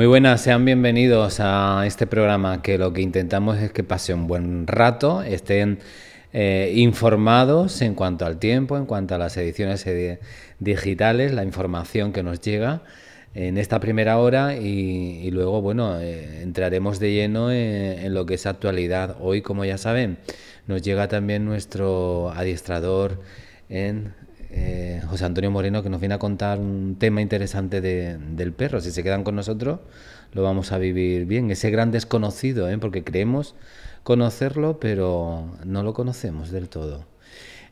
Muy buenas, sean bienvenidos a este programa que lo que intentamos es que pase un buen rato, estén eh, informados en cuanto al tiempo, en cuanto a las ediciones eh, digitales, la información que nos llega en esta primera hora y, luego, bueno, eh, entraremos de lleno en, lo que es actualidad. Hoy, como ya saben, nos llega también nuestro adiestrador en eh, José Antonio Moreno, que nos viene a contar un tema interesante del perro. Si se quedan con nosotros, lo vamos a vivir bien. Ese gran desconocido, ¿eh? porque creemos conocerlo, pero no lo conocemos del todo.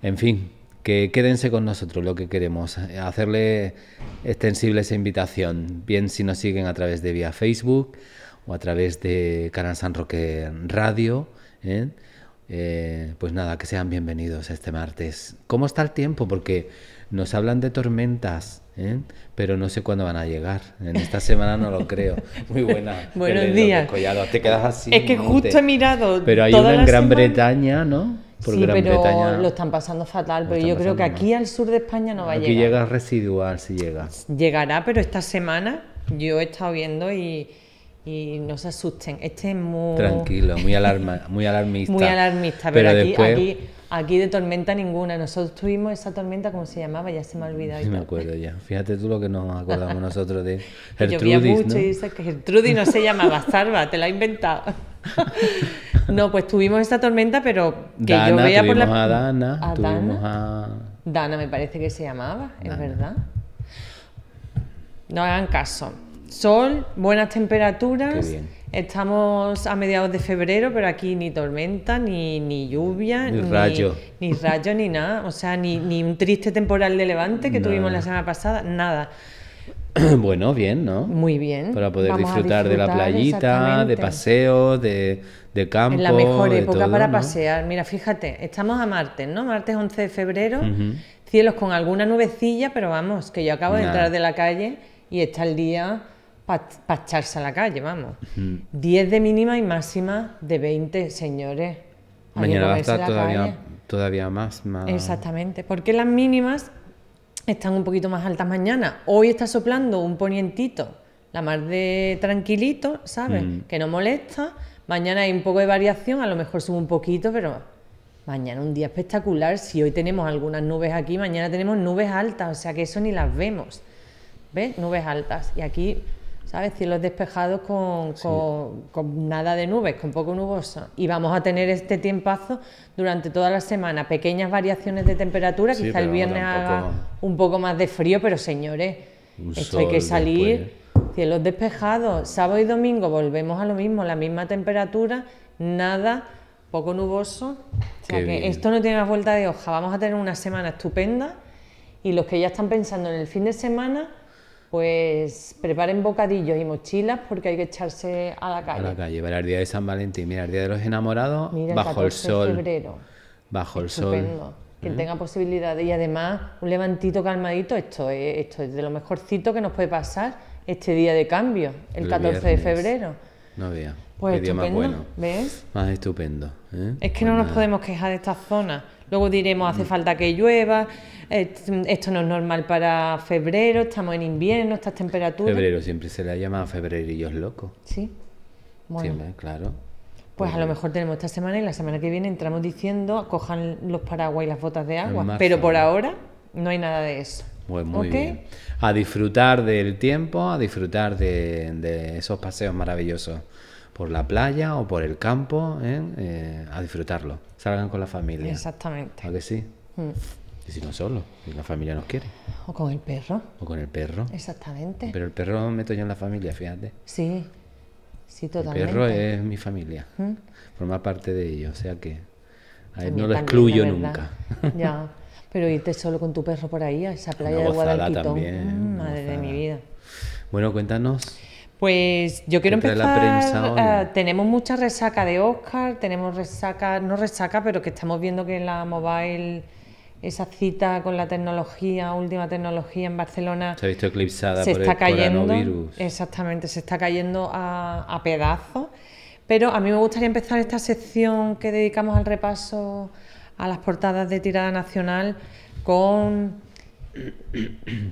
En fin, que quédense con nosotros lo que queremos, hacerle extensible esa invitación, bien si nos siguen a través de vía Facebook o a través de Canal San Roque Radio. ¿eh? Eh, pues nada, que sean bienvenidos este martes. ¿Cómo está el tiempo? Porque nos hablan de tormentas, ¿eh? pero no sé cuándo van a llegar. En esta semana no lo creo. Muy buena. Buenos días. Collado. Te quedas así. Es que justo he mirado. Pero hay una en Gran Bretaña, ¿no? sí, pero lo están pasando fatal. Pero yo creo que aquí al sur de España no va a llegar. Aquí llega residual, si llega. Llegará, pero esta semana yo he estado viendo y y no se asusten. Este es muy... Tranquilo, muy, alarma, muy alarmista. muy alarmista, pero, aquí, aquí, de tormenta ninguna. Nosotros tuvimos esa tormenta, ¿cómo se llamaba? Ya se me ha olvidado. Sí, me acuerdo ya. Fíjate tú lo que nos acordamos nosotros de Gertrudis, mucho ¿no? y dices que Gertrudis no se llamaba zarba... te la ha inventado. no, pues tuvimos esa tormenta, pero que Dana, yo por la... a Dana, a Dana. Dana me parece que se llamaba, es verdad. No hagan caso. Sol, buenas temperaturas. Estamos a mediados de febrero, pero aquí ni tormenta, ni, lluvia, ni, rayo. Ni rayo, ni nada. O sea, ni, un triste temporal de levante que tuvimos la semana pasada, nada. Bueno, bien, ¿no? Muy bien. Para poder disfrutar, de la playita, de paseos, de, de campo. En la mejor época para pasear. Mira, fíjate, estamos a martes, ¿no? Martes 11 de febrero, cielos con alguna nubecilla, pero vamos, que yo acabo de entrar de la calle y está el día para echarse a la calle, vamos. 10 mm. de mínima y máxima de 20, señores. Mañana va a estar todavía, todavía más, más. Exactamente, porque las mínimas están un poquito más altas mañana. Hoy está soplando un ponientito, la mar de tranquilito, ¿sabes? Mm. Que no molesta. Mañana hay un poco de variación, a lo mejor sube un poquito, pero mañana un día espectacular. Si hoy tenemos algunas nubes aquí, mañana tenemos nubes altas, o sea que eso ni las vemos. ¿Ves? Nubes altas. Y aquí ¿sabes? Cielos despejados con, nada de nubes, con poco nuboso. Y vamos a tener este tiempazo durante toda la semana. Pequeñas variaciones de temperatura, quizá el viernes haga un poco más de frío, pero señores, hay que salir. Cielos despejados, sábado y domingo volvemos a lo mismo, la misma temperatura, nada, poco nuboso. O sea que esto no tiene más vuelta de hoja. Vamos a tener una semana estupenda y los que ya están pensando en el fin de semana, pues preparen bocadillos y mochilas porque hay que echarse a la calle. A la calle, para el día de San Valentín, mira, el día de los enamorados, bajo el sol. febrero. Bajo el sol. Estupendo. Que ¿Eh? tenga posibilidad y además un levantito calmadito, esto es, esto es de lo mejorcito que nos puede pasar este día de cambio, el, 14 de febrero. No había. Pues estupendo, día más bueno. ¿Ves? Más estupendo. ¿eh? Es que no pues nos podemos quejar de esta zona. Luego diremos, hace mm. falta que llueva, eh, esto no es normal para febrero, estamos en invierno, estas temperaturas. Febrero siempre se le ha llamado febrerillos locos. Sí. Bueno. claro. Pues a lo pues, mejor tenemos esta semana y la semana que viene entramos diciendo cojan los paraguas y las botas de agua. Pero por ahora no hay nada de eso. Pues muy bien. A disfrutar del tiempo, a disfrutar de, esos paseos maravillosos por la playa o por el campo, ¿eh? Eh, a disfrutarlo salgan con la familia. Exactamente. ¿A que sí? Mm. Y si no solo, y la familia nos quiere. O con el perro. O con el perro. Exactamente. Pero el perro lo meto yo en la familia, fíjate. Sí, sí, totalmente. El perro es mi familia, mm. forma parte de ello, o sea que no lo excluyo nunca. Ya, pero irte solo con tu perro por ahí, a esa playa de Guadalquitón, mm, madre de mi vida. Bueno, cuéntanos pues yo quiero empezar. Eh, tenemos mucha resaca de Oscar, tenemos resaca, no resaca, pero que estamos viendo que la mobile esa cita con la tecnología, última tecnología en Barcelona. Se ha visto eclipsada por está el cayendo, coronavirus. Exactamente, se está cayendo a, a pedazos. Pero a mí me gustaría empezar esta sección que dedicamos al repaso a las portadas de tirada nacional con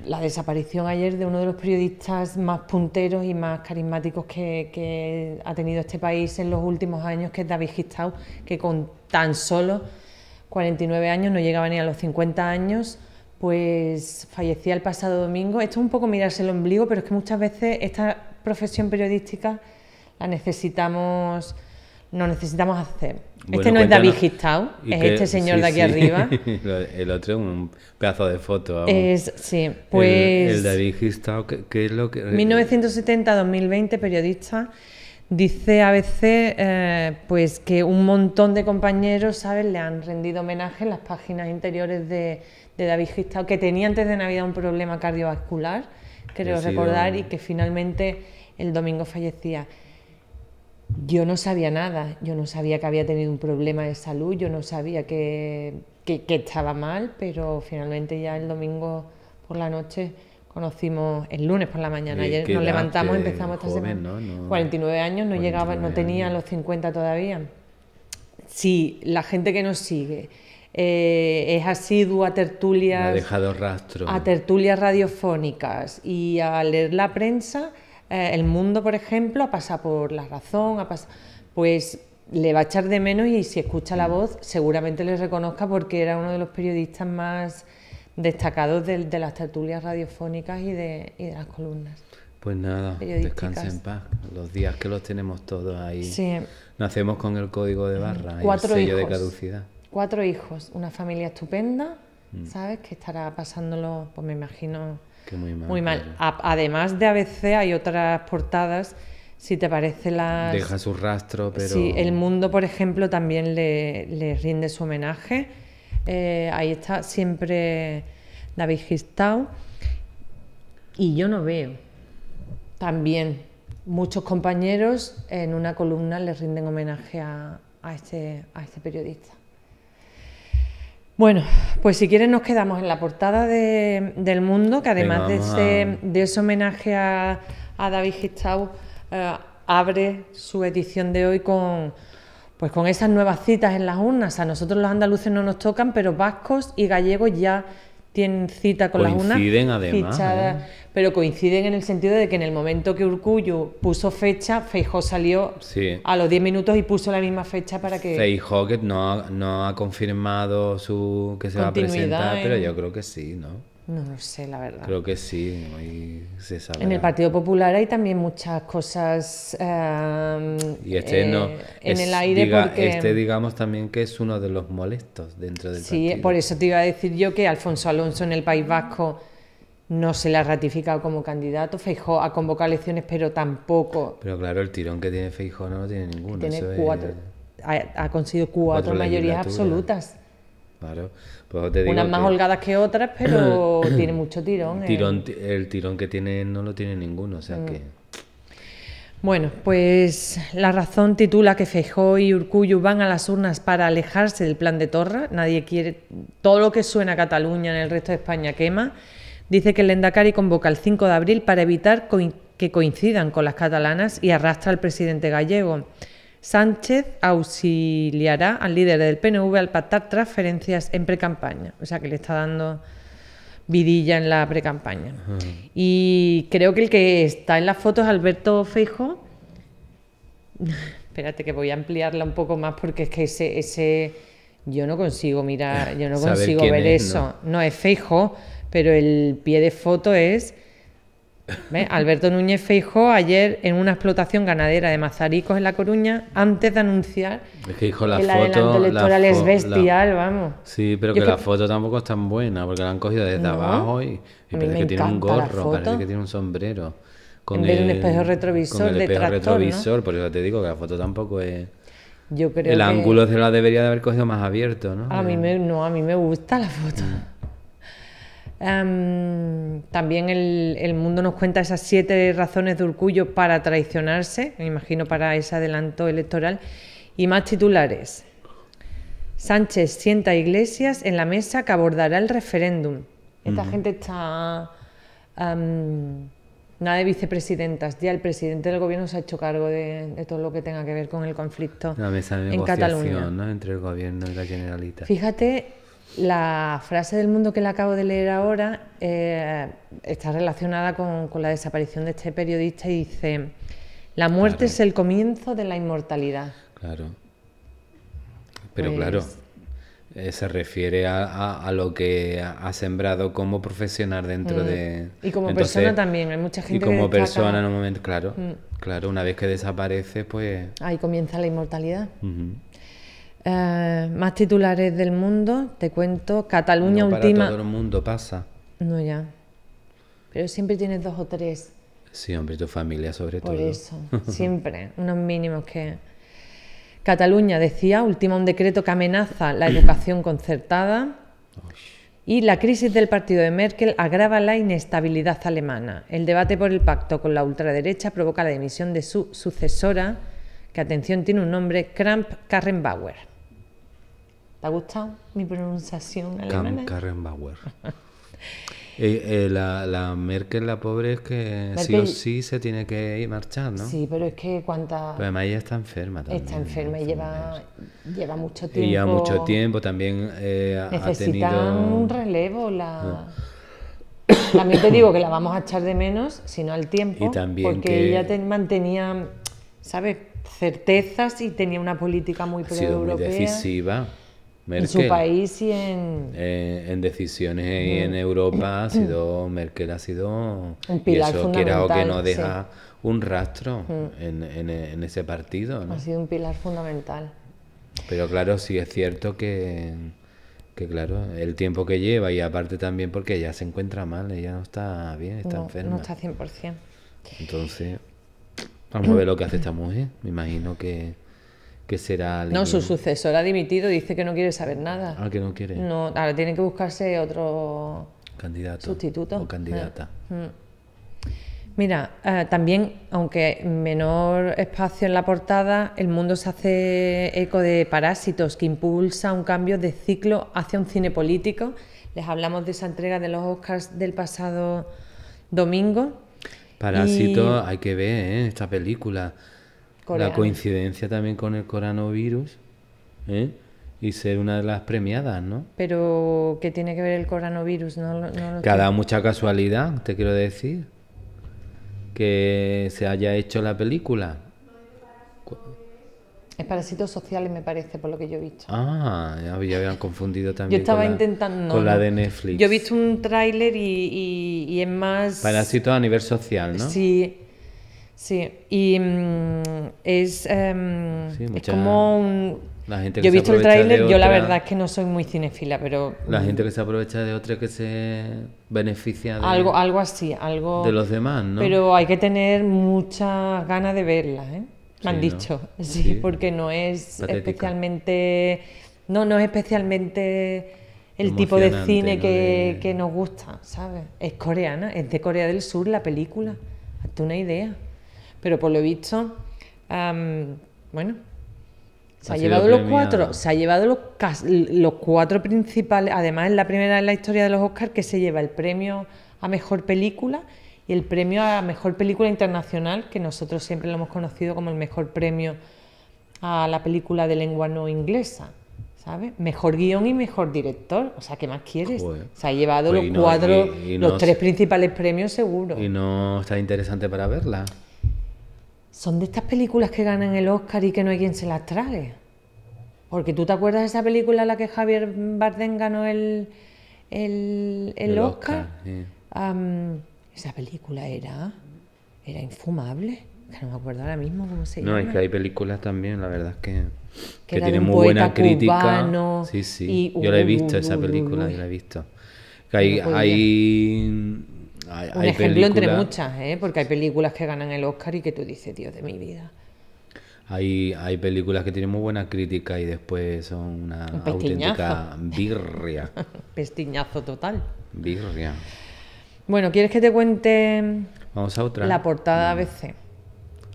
la desaparición ayer de uno de los periodistas más punteros y más carismáticos que, ha tenido este país en los últimos años, que es David Gistau, que con tan solo 49 años, no llegaba ni a los 50 años, pues fallecía el pasado domingo. Esto es un poco mirarse el ombligo, pero es que muchas veces esta profesión periodística la necesitamos, no necesitamos hacer este no es David Gistau, es este señor de aquí arriba. el otro es un pedazo de foto. Es, sí, pues. El, David Gistau, ¿qué, es lo que.? 1970-2020, periodista, dice a veces eh, pues que un montón de compañeros, le han rendido homenaje en las páginas interiores de, de David Gistau, que tenía antes de Navidad un problema cardiovascular, creo recordar, y que finalmente el domingo fallecía yo no sabía nada, yo no sabía que había tenido un problema de salud, yo no sabía que, que, estaba mal, pero finalmente ya el domingo por la noche conocimos el lunes por la mañana. Ayer nos levantamos, empezamos esta semana. 49 años, no llegaba, no tenía los 50 todavía. Sí, la gente que nos sigue eh, es asidua a tertulias. dejado rastro. A tertulias radiofónicas y a leer la prensa eh, el mundo, por ejemplo, ha pasado por la razón, ha pues le va a echar de menos y si escucha la voz seguramente le reconozca porque era uno de los periodistas más destacados de, las tertulias radiofónicas y de, las columnas. Pues nada, descanse en paz. Los días que los tenemos todos ahí. Sí. Nacemos con el código de barra y el sello de caducidad. Cuatro hijos, una familia estupenda, mm. ¿sabes? Que estará pasándolo, pues me imagino, muy mal. además de ABC hay otras portadas, si te parece las... Deja su rastro, pero... Sí, El Mundo, por ejemplo, también le, rinde su homenaje. Eh, ahí está siempre David Gistau. Y yo no veo. También muchos compañeros en una columna le rinden homenaje a, a este, este periodista. Bueno, pues si quieren nos quedamos en la portada del mundo, que además de, ese, homenaje a, David Gistau, eh, abre su edición de hoy con, pues con esas nuevas citas en las urnas. A nosotros los andaluces no nos tocan, pero vascos y gallegos ya tienen cita con coinciden las unas además, pero coinciden en el sentido de que en el momento que Urcuyo puso fecha, Feijó salió a los 10 minutos y puso la misma fecha para que... Feijó que no, ha confirmado su que se va a presentar, pero yo creo que sí, ¿no? No lo sé, la verdad. Creo que sí, se sabe. En el Partido Popular hay también muchas cosas em, y este no, eh, en el aire. Este, digamos, también que es uno de los molestos dentro del sí, por eso te iba a decir yo que Alfonso Alonso en el País Vasco no se le ha ratificado como candidato. Feijó ha convocado elecciones, pero tampoco. Pero claro, el tirón que tiene Feijó no lo tiene ninguno. Tiene cuatro, ha, conseguido cuatro, cuatro mayorías absolutas. Claro. Pues Unas más holgadas que otras, pero tiene mucho eh. tirón. El tirón que tiene no lo tiene ninguno, o sea mm. que... Bueno, pues la razón titula que Fejó y Urcuyo van a las urnas para alejarse del plan de Torra. Nadie quiere todo lo que suena a Cataluña en el resto de España quema. Dice que el Lendakari convoca el 5 de abril para evitar que coincidan con las catalanas y arrastra al presidente gallego. Sánchez auxiliará al líder del PNV al pactar transferencias en precampaña. O sea que le está dando vidilla en la precampaña. Y creo que el que está en las fotos es Alberto Feijo. Espérate que voy a ampliarla un poco más porque es que ese, ese yo no consigo mirar, yo no consigo ver eso. no es Feijo, pero el pie de foto es Alberto Núñez Feijó ayer en una explotación ganadera de Mazaricos en La Coruña, antes de anunciar es que, la el foto, electoral es bestial, vamos. Sí, pero que la foto tampoco es tan buena, porque la han cogido desde abajo y, parece que tiene un gorro, parece que tiene un sombrero. Con el, un espejo retrovisor con el espejo retrovisor, por eso te digo que la foto tampoco es... Yo creo el ángulo se la debería de haber cogido más abierto, ¿no? A mí eh. me, no, a mí me gusta la foto. Mm. Em, también el, mundo nos cuenta esas siete razones de orgullo para traicionarse, me imagino para ese adelanto electoral, y más titulares. Sánchez sienta Iglesias en la mesa que abordará el referéndum. Esta gente está... Em, nada de vicepresidentas. Ya el presidente del gobierno se ha hecho cargo de, todo lo que tenga que ver con el conflicto en Cataluña. Entre el gobierno y la generalita Fíjate la frase del mundo que le acabo de leer ahora eh, está relacionada con, la desaparición de este periodista y dice, la muerte es el comienzo de la inmortalidad. Claro. Pero pues claro, eh, se refiere a, lo que ha sembrado como profesional dentro mm. de... Y como persona también, hay mucha gente. Y como persona en un momento, claro, mm. claro, una vez que desaparece, pues... Ahí comienza la inmortalidad. Eh, más titulares del mundo, te cuento. Cataluña no para última. Todo el mundo pasa. No, ya. Pero siempre tienes dos o tres. Sí, hombre, tu familia sobre todo. Por eso, siempre, unos mínimos que. Cataluña, decía, última un decreto que amenaza la educación concertada. Y la crisis del partido de Merkel agrava la inestabilidad alemana. El debate por el pacto con la ultraderecha provoca la dimisión de su sucesora, que atención tiene un nombre, Kramp Karrenbauer. ¿Te ha gustado mi pronunciación Kramp Karrenbauer. Eh, eh, la, Merkel, la pobre, es que sí o sí se tiene que ir marchar, ¿no? Sí, pero es que cuánta... Pero además ella está enferma también. Está enferma y lleva, mucho tiempo... Y lleva mucho tiempo, también eh, Necesitan un relevo la... También te digo que la vamos a echar de menos, sino al tiempo, y también porque ella te mantenía, ¿sabes? certezas y tenía una política muy muy decisiva. En su país y en... Eh, en decisiones y en Europa ha sido, Merkel ha sido... Un pilar fundamental. que no deja un rastro en, en, ese partido. Ha sido un pilar fundamental. Pero claro, sí es cierto que, que, claro, el tiempo que lleva y aparte también porque ella se encuentra mal, ella no está bien, está enferma. No está 100%. Entonces... Vamos a ver lo que hace esta mujer. Me imagino que, será... No, su sucesor ha dimitido, dice que no quiere saber nada. Ah, que no quiere. No, ahora tiene que buscarse otro candidato. Sustituto. O candidata. Ah, mm. Mira, eh, también, aunque menor espacio en la portada, el mundo se hace eco de Parásitos, que impulsa un cambio de ciclo hacia un cine político. Les hablamos de esa entrega de los Oscars del pasado domingo. Parásito, hay que ver ¿eh? esta película. La coincidencia también con el coronavirus. ¿eh? Y ser una de las premiadas, ¿no? Pero, ¿qué tiene que ver el coronavirus? No, lo que dado mucha casualidad, te quiero decir. Que se haya hecho la película. Es Parásitos Sociales, me parece, por lo que yo he visto. Ah, ya, habían confundido también. Yo estaba con la, intentando. Con la de Netflix. Yo he visto un tráiler y, es más. Parásitos a nivel social, ¿no? Sí. Sí. Y mm, es. Em, es como un. yo he visto el tráiler, yo la verdad es que no soy muy cinefila, pero... La mm, gente que se aprovecha de otra que se beneficia de... Algo, algo así, algo... De los demás, ¿no? Pero hay que tener muchas ganas de verla, ¿eh? me han dicho, sí, porque no es especialmente. No, no es especialmente el tipo de cine que, que, nos gusta, ¿sabes? Es coreana, es de Corea del Sur la película. Hazte una idea. Pero por lo visto, bueno, se ha, llevado los cuatro, se ha llevado los, los cuatro principales. Además, es la primera en la historia de los Oscars que se lleva el premio a mejor película y el premio a Mejor Película Internacional, que nosotros siempre lo hemos conocido como el mejor premio a la película de lengua no inglesa. ¿sabes? Mejor guión y mejor director. O sea, ¿qué más quieres? Se ha llevado pues, los cuatro, los tres principales premios seguro. ¿Y no está interesante para verla? Son de estas películas que ganan el Oscar y que no hay quien se las trague. Porque tú te acuerdas de esa película en la que Javier Bardem ganó el, el, Oscar. Esa película era, era infumable. Que no me acuerdo ahora mismo cómo se llama. No, es que hay películas también, la verdad es que, que, tienen muy buena crítica. Sí, sí. yo la he visto, esa película, yo la he visto. Que hay, hay, hay, Un ejemplo entre muchas, ¿eh? porque hay películas que ganan el Oscar y que tú dices, Dios de mi vida. Hay, hay películas que tienen muy buena crítica y después son una auténtica birria. Pestiñazo total. Birria. Bueno, ¿quieres que te cuente Vamos a otra. la portada ABC?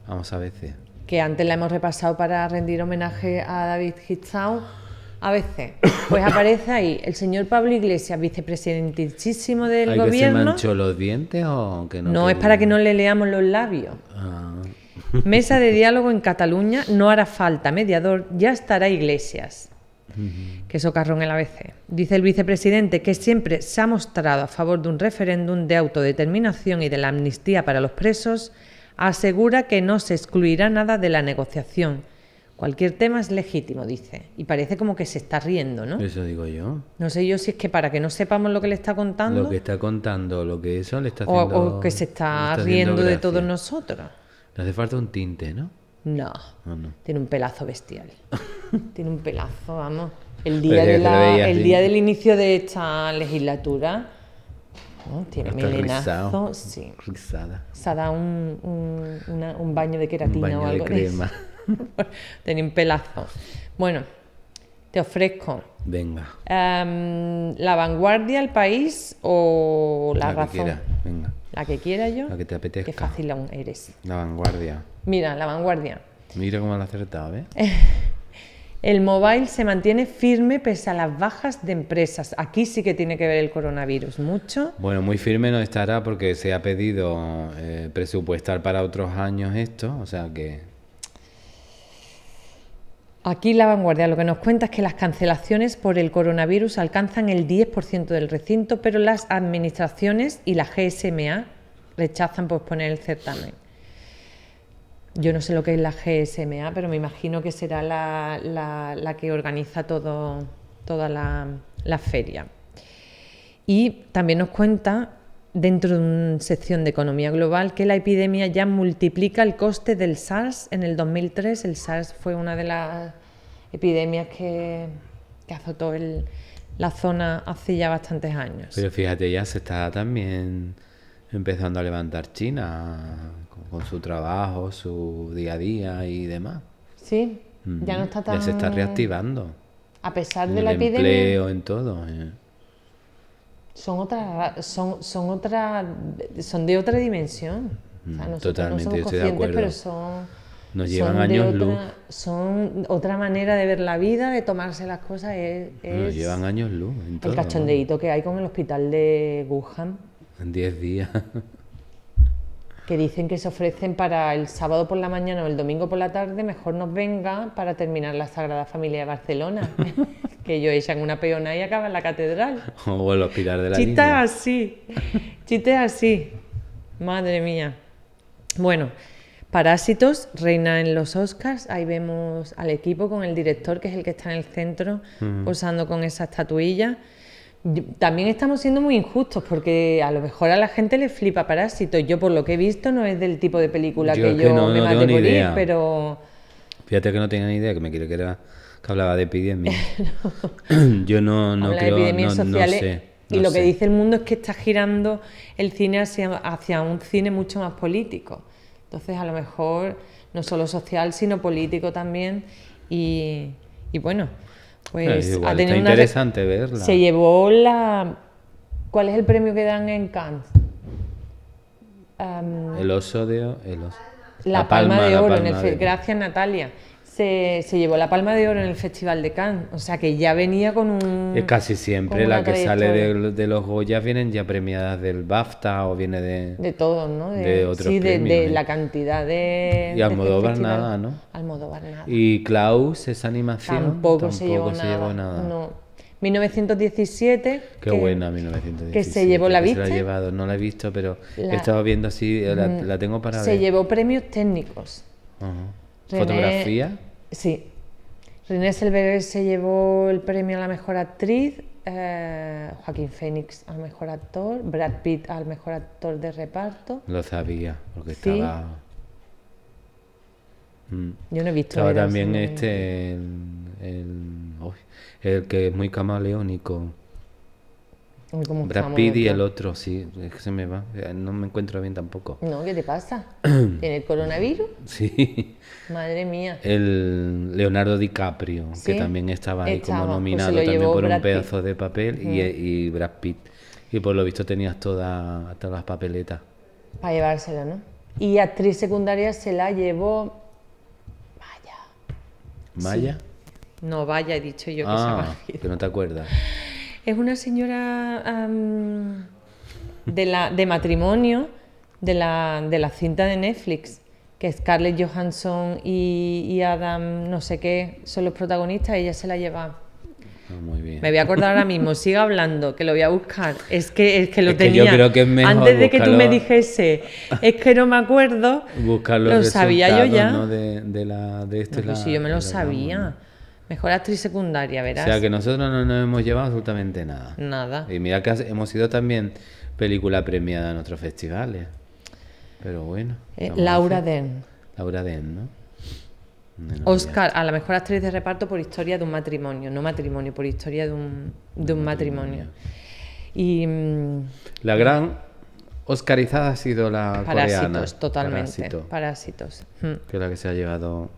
Vamos a ABC. Que antes la hemos repasado para rendir homenaje a David a ABC. Pues aparece ahí el señor Pablo Iglesias, vicepresidentísimo del gobierno. Que se manchó los dientes o que no? No, es para que no le leamos los labios. Ah. Mesa de diálogo en Cataluña, no hará falta mediador, ya estará Iglesias que socarrón el ABC. Dice el vicepresidente que siempre se ha mostrado a favor de un referéndum de autodeterminación y de la amnistía para los presos, asegura que no se excluirá nada de la negociación. Cualquier tema es legítimo, dice. Y parece como que se está riendo, ¿no? Eso digo yo. No sé yo si es que para que no sepamos lo que le está contando. Lo que está contando, lo que eso le está O, que se está, riendo de todos nosotros. No hace falta un tinte, ¿no? Ah, no. Tiene un pelazo bestial. Tiene un pelazo, vamos. El día, día del inicio de esta legislatura. tiene milena melenazo, Rizada. Se ha un, un, baño de queratina o algo. así. Tiene un pelazo. Bueno, te ofrezco. Venga. Em, la vanguardia, el país o la, la razón. La que quiera yo. La que te apetezca. Qué fácil aún eres. La vanguardia. Mira, la vanguardia. Mira cómo han acertado, ¿eh? El mobile se mantiene firme pese a las bajas de empresas. Aquí sí que tiene que ver el coronavirus, mucho. Bueno, muy firme no estará porque se ha pedido eh, presupuestar para otros años esto, o sea que... Aquí la vanguardia lo que nos cuenta es que las cancelaciones por el coronavirus alcanzan el 10% del recinto, pero las administraciones y la GSMA rechazan posponer el certamen. Yo no sé lo que es la GSMA, pero me imagino que será la, que organiza todo, toda la, feria. Y también nos cuenta dentro de una sección de economía global que la epidemia ya multiplica el coste del SARS en el 2003. El SARS fue una de las epidemias que, azotó la zona hace ya bastantes años. Pero fíjate, ya se está también empezando a levantar China con su trabajo, su día a día y demás. Sí, mm. ya no está tan... se está reactivando. A pesar de la epidemia. empleo, en todo. Eh. Son otras, son, son otra, son de otra dimensión. Mm, totalmente, no estoy Pero son, Nos llevan años luz. Son otra manera de ver la vida, de tomarse las cosas. Es, Nos llevan años luz. En el cachondeito que hay con el hospital de Wuhan. En 10 días. que dicen que se ofrecen para el sábado por la mañana o el domingo por la tarde, mejor nos venga para terminar la Sagrada Familia de Barcelona. que ellos echan una peona y acaban la catedral. O de la así, chita así. Madre mía. Bueno, Parásitos reina en los Oscars. Ahí vemos al equipo con el director, que es el que está en el centro, posando con esa estatuilla también estamos siendo muy injustos porque a lo mejor a la gente le flipa Parásitos. Yo por lo que he visto no es del tipo de película que, yo me no pero... Fíjate que no tenía ni idea, que me quiero que era que hablaba de epidemia. Yo no, no creo, de sociales, y lo que dice el mundo es que está girando el cine hacia, hacia un cine mucho más político. Entonces, a lo mejor no solo social, sino político también. Y, y bueno, pues ha tenido interesante verla. Se llevó la ¿Cuál es el premio que dan en Cannes? el oso de el La, palma, de oro, en el... gracias Natalia se, llevó la palma de oro en el Festival de Cannes. O sea que ya venía con un. Es casi siempre la que sale de, de, los Goyas vienen ya premiadas del BAFTA o viene de. De todos, ¿no? De, otros Sí, de, la cantidad de. Y Almodóvar nada, ¿no? Almodóvar nada. Y Klaus, esa animación. Tampoco, se, llevó, nada. No. 1917. Qué buena 1917. Que se llevó la vista. Se la ha llevado, no la he visto, pero he estado viendo así, la, tengo para ver. Se llevó premios técnicos. Ajá fotografía. Sí. René Zellweger se llevó el premio a la mejor actriz, eh, Joaquín Fénix al mejor actor, Brad Pitt al mejor actor de reparto. Lo sabía, porque estaba. Mm. Yo no he visto. Estaba también este, el, que es muy camaleónico. Brad Pitt y el otro, sí, es que se me va. Eh, no me encuentro bien tampoco. No, ¿qué te pasa? ¿En el coronavirus? Sí. Madre mía. El Leonardo DiCaprio, que también estaba ahí como pues, nominado también por un pedazo de papel, y, Brad Pitt. Y por lo visto tenías todas las papeletas. Para llevárselo, ¿no? Y actriz secundaria se la llevó. Vaya. ¿Maya? No, vaya, he dicho yo que se ah, Que no te acuerdas. Es una señora de, la, de matrimonio de la, de la cinta de Netflix que Scarlett Johansson y, y, Adam no sé qué son los protagonistas, ella se la lleva. Ah, me voy a acordar ahora mismo, siga hablando, que lo voy a buscar. Es que, es que lo Antes de que tú me dijese, es que no me acuerdo, lo sabía yo ya. De, este, pues yo me lo sabía. Mejor actriz secundaria, verás. O sea que nosotros no nos hemos llevado absolutamente nada. Nada. Y mira que hemos sido también película premiada en otros festivales. Pero bueno. Eh, Laura Den. Laura Den, ¿no? Oscar, a la mejor actriz de reparto por historia de un matrimonio, no matrimonio, por historia de un, matrimonio. Y. La mm, gran Oscarizada ha sido la Parásitos, totalmente. Parásitos. Que es la que se ha llevado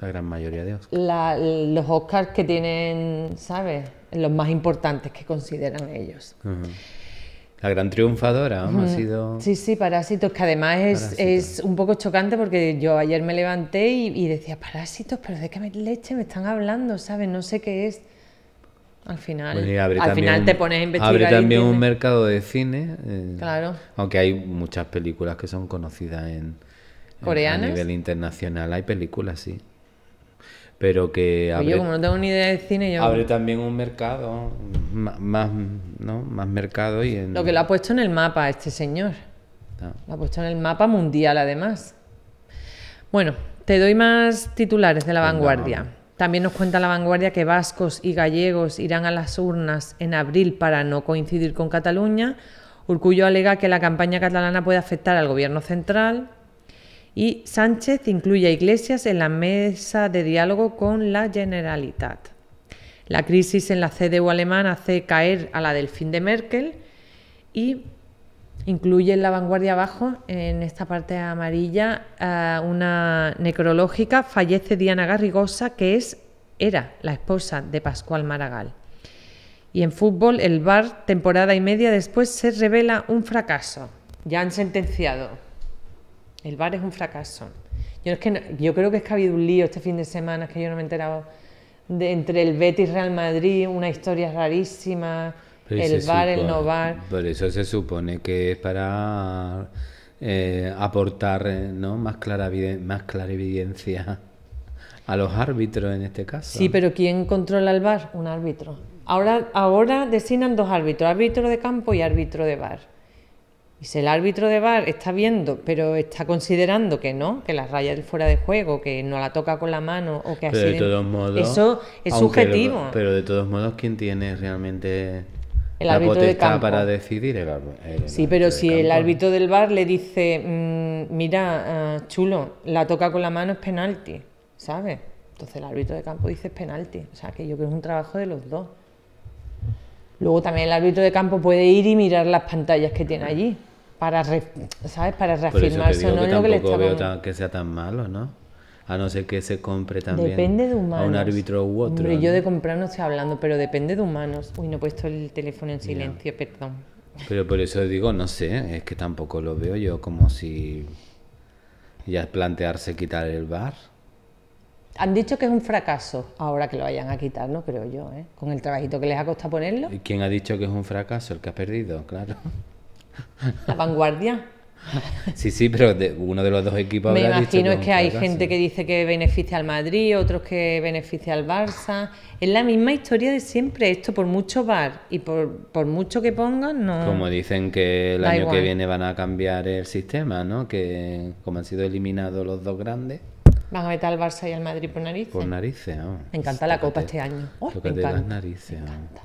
la gran mayoría de Oscars. los Oscars que tienen, ¿sabes? Los más importantes que consideran ellos. La gran triunfadora, ha sido... Sí, sí, Parásitos, que además es, un poco chocante porque yo ayer me levanté y, decía, Parásitos, pero ¿de qué me leche me están hablando? ¿Sabes? No sé qué es. Al final, al final te pones a investigar. Abre también un mercado de cine. Eh, claro. Aunque hay muchas películas que son conocidas en, ¿Coreanas? a nivel internacional. Hay películas, sí pero que abre, también un mercado más no más mercado y lo que lo ha puesto en el mapa este señor ah. lo ha puesto en el mapa mundial además bueno te doy más titulares de la vanguardia También nos cuenta la vanguardia que vascos y gallegos irán a las urnas en abril para no coincidir con Cataluña. Urcullo alega que la campaña catalana puede afectar al gobierno central y Sánchez incluye a Iglesias en la mesa de diálogo con la Generalitat. La crisis en la CDU alemana hace caer a la del fin de Merkel y incluye en la vanguardia abajo, en esta parte amarilla, una necrológica. Fallece Diana Garrigosa, que es, era la esposa de Pascual Maragall. Y en fútbol, el Bar, temporada y media después, se revela un fracaso. Ya han sentenciado el bar es un fracaso. Yo, que yo creo que es que ha habido un lío este fin de semana, que yo no me he enterado, de, entre el Betis Real Madrid, una historia rarísima, el bar, el no bar. Por eso se supone que es para eh, aportar eh, más, clara, evidencia a los árbitros en este caso. Sí, pero ¿quién controla el bar? Un árbitro. Ahora, ahora designan dos árbitros, árbitro de campo y árbitro de bar. Y si el árbitro de bar está viendo, pero está considerando que no, que la raya es fuera de juego, que no la toca con la mano o que así. eso es subjetivo. pero de todos modos, ¿quién tiene realmente el la árbitro para decidir? sí, pero si el árbitro del bar le dice, mm, mira, ah, chulo, la toca con la mano es penalti, ¿sabes? Entonces el árbitro de campo dice penalti. O sea, que yo creo que es un trabajo de los dos. Luego también el árbitro de campo puede ir y mirar las pantallas que tiene allí para, ¿sabes? para reafirmarse no que lo que le está veo que sea tan malo, ¿no? A no ser que se compre también depende de humanos. a un árbitro u otro. Hombre, yo de comprar no estoy hablando, pero depende de humanos. Uy, no he puesto el teléfono en silencio, perdón. Pero por eso digo, no sé, es que tampoco lo veo yo como si ya plantearse quitar el bar. Han dicho que es un fracaso, ahora que lo vayan a quitar, no creo yo, ¿eh? con el trabajito que les ha costado ponerlo. ¿Y quién ha dicho que es un fracaso? El que ha perdido, claro. La vanguardia. Sí, sí, pero uno de los dos equipos. Me imagino dicho que es que hay gente que dice que beneficia al Madrid, otros que beneficia al Barça. Es la misma historia de siempre. Esto por mucho bar y por, mucho que pongan, no. Como dicen que el año que viene van a cambiar el sistema, ¿no? Que como han sido eliminados los dos grandes. Van a meter al Barça y al Madrid por narices. Por narices, ¿no? Ah. Me encanta la copa este año. me ah. encanta.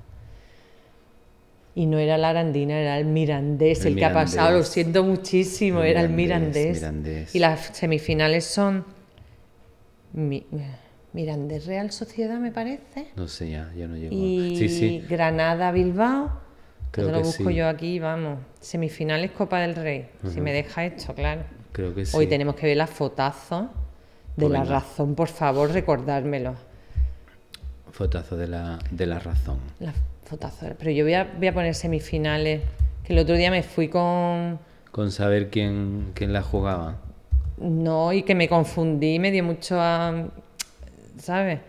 Y no era la Arandina, era el Mirandés el, que ha pasado, lo siento muchísimo, era el mirandés. Y las semifinales son Mirandés Real Sociedad, me parece. No sé, ya, yo no llego. Y Granada Bilbao. Creo que lo busco yo aquí, vamos. Semifinales Copa del Rey, si me deja esto, claro. Creo que sí. Hoy tenemos que ver las fotazos. De pues la razón, por favor, recordármelo. Fotazo de la, razón. fotazo. pero yo voy a, poner semifinales. Que el otro día me fui con. Con saber quién, quién la jugaba. No, y que me confundí, me dio mucho a. ¿Sabes?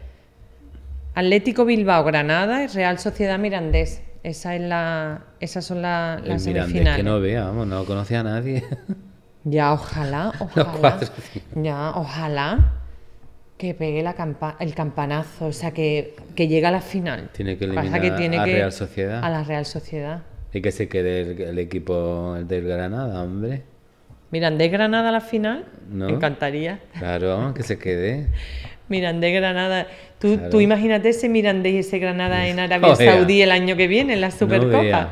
Atlético Bilbao, Granada y Real Sociedad Mirandés. Esa es la, esas son las semifinales. que no vea, vamos, no conoce a nadie. Ya, ojalá, ojalá. ya, ojalá que pegue la el campanazo, o sea, que, que llegue a la final. Tiene que eliminar a Real Sociedad. A la Real Sociedad. Y que se quede el, equipo del Granada, hombre. Miran de Granada a la final, ¿No? me encantaría. Claro, que se quede. Mirandés Granada. Tú, tú imagínate ese Mirandés y ese Granada en Arabia Saudí el año que viene, en la Supercopa.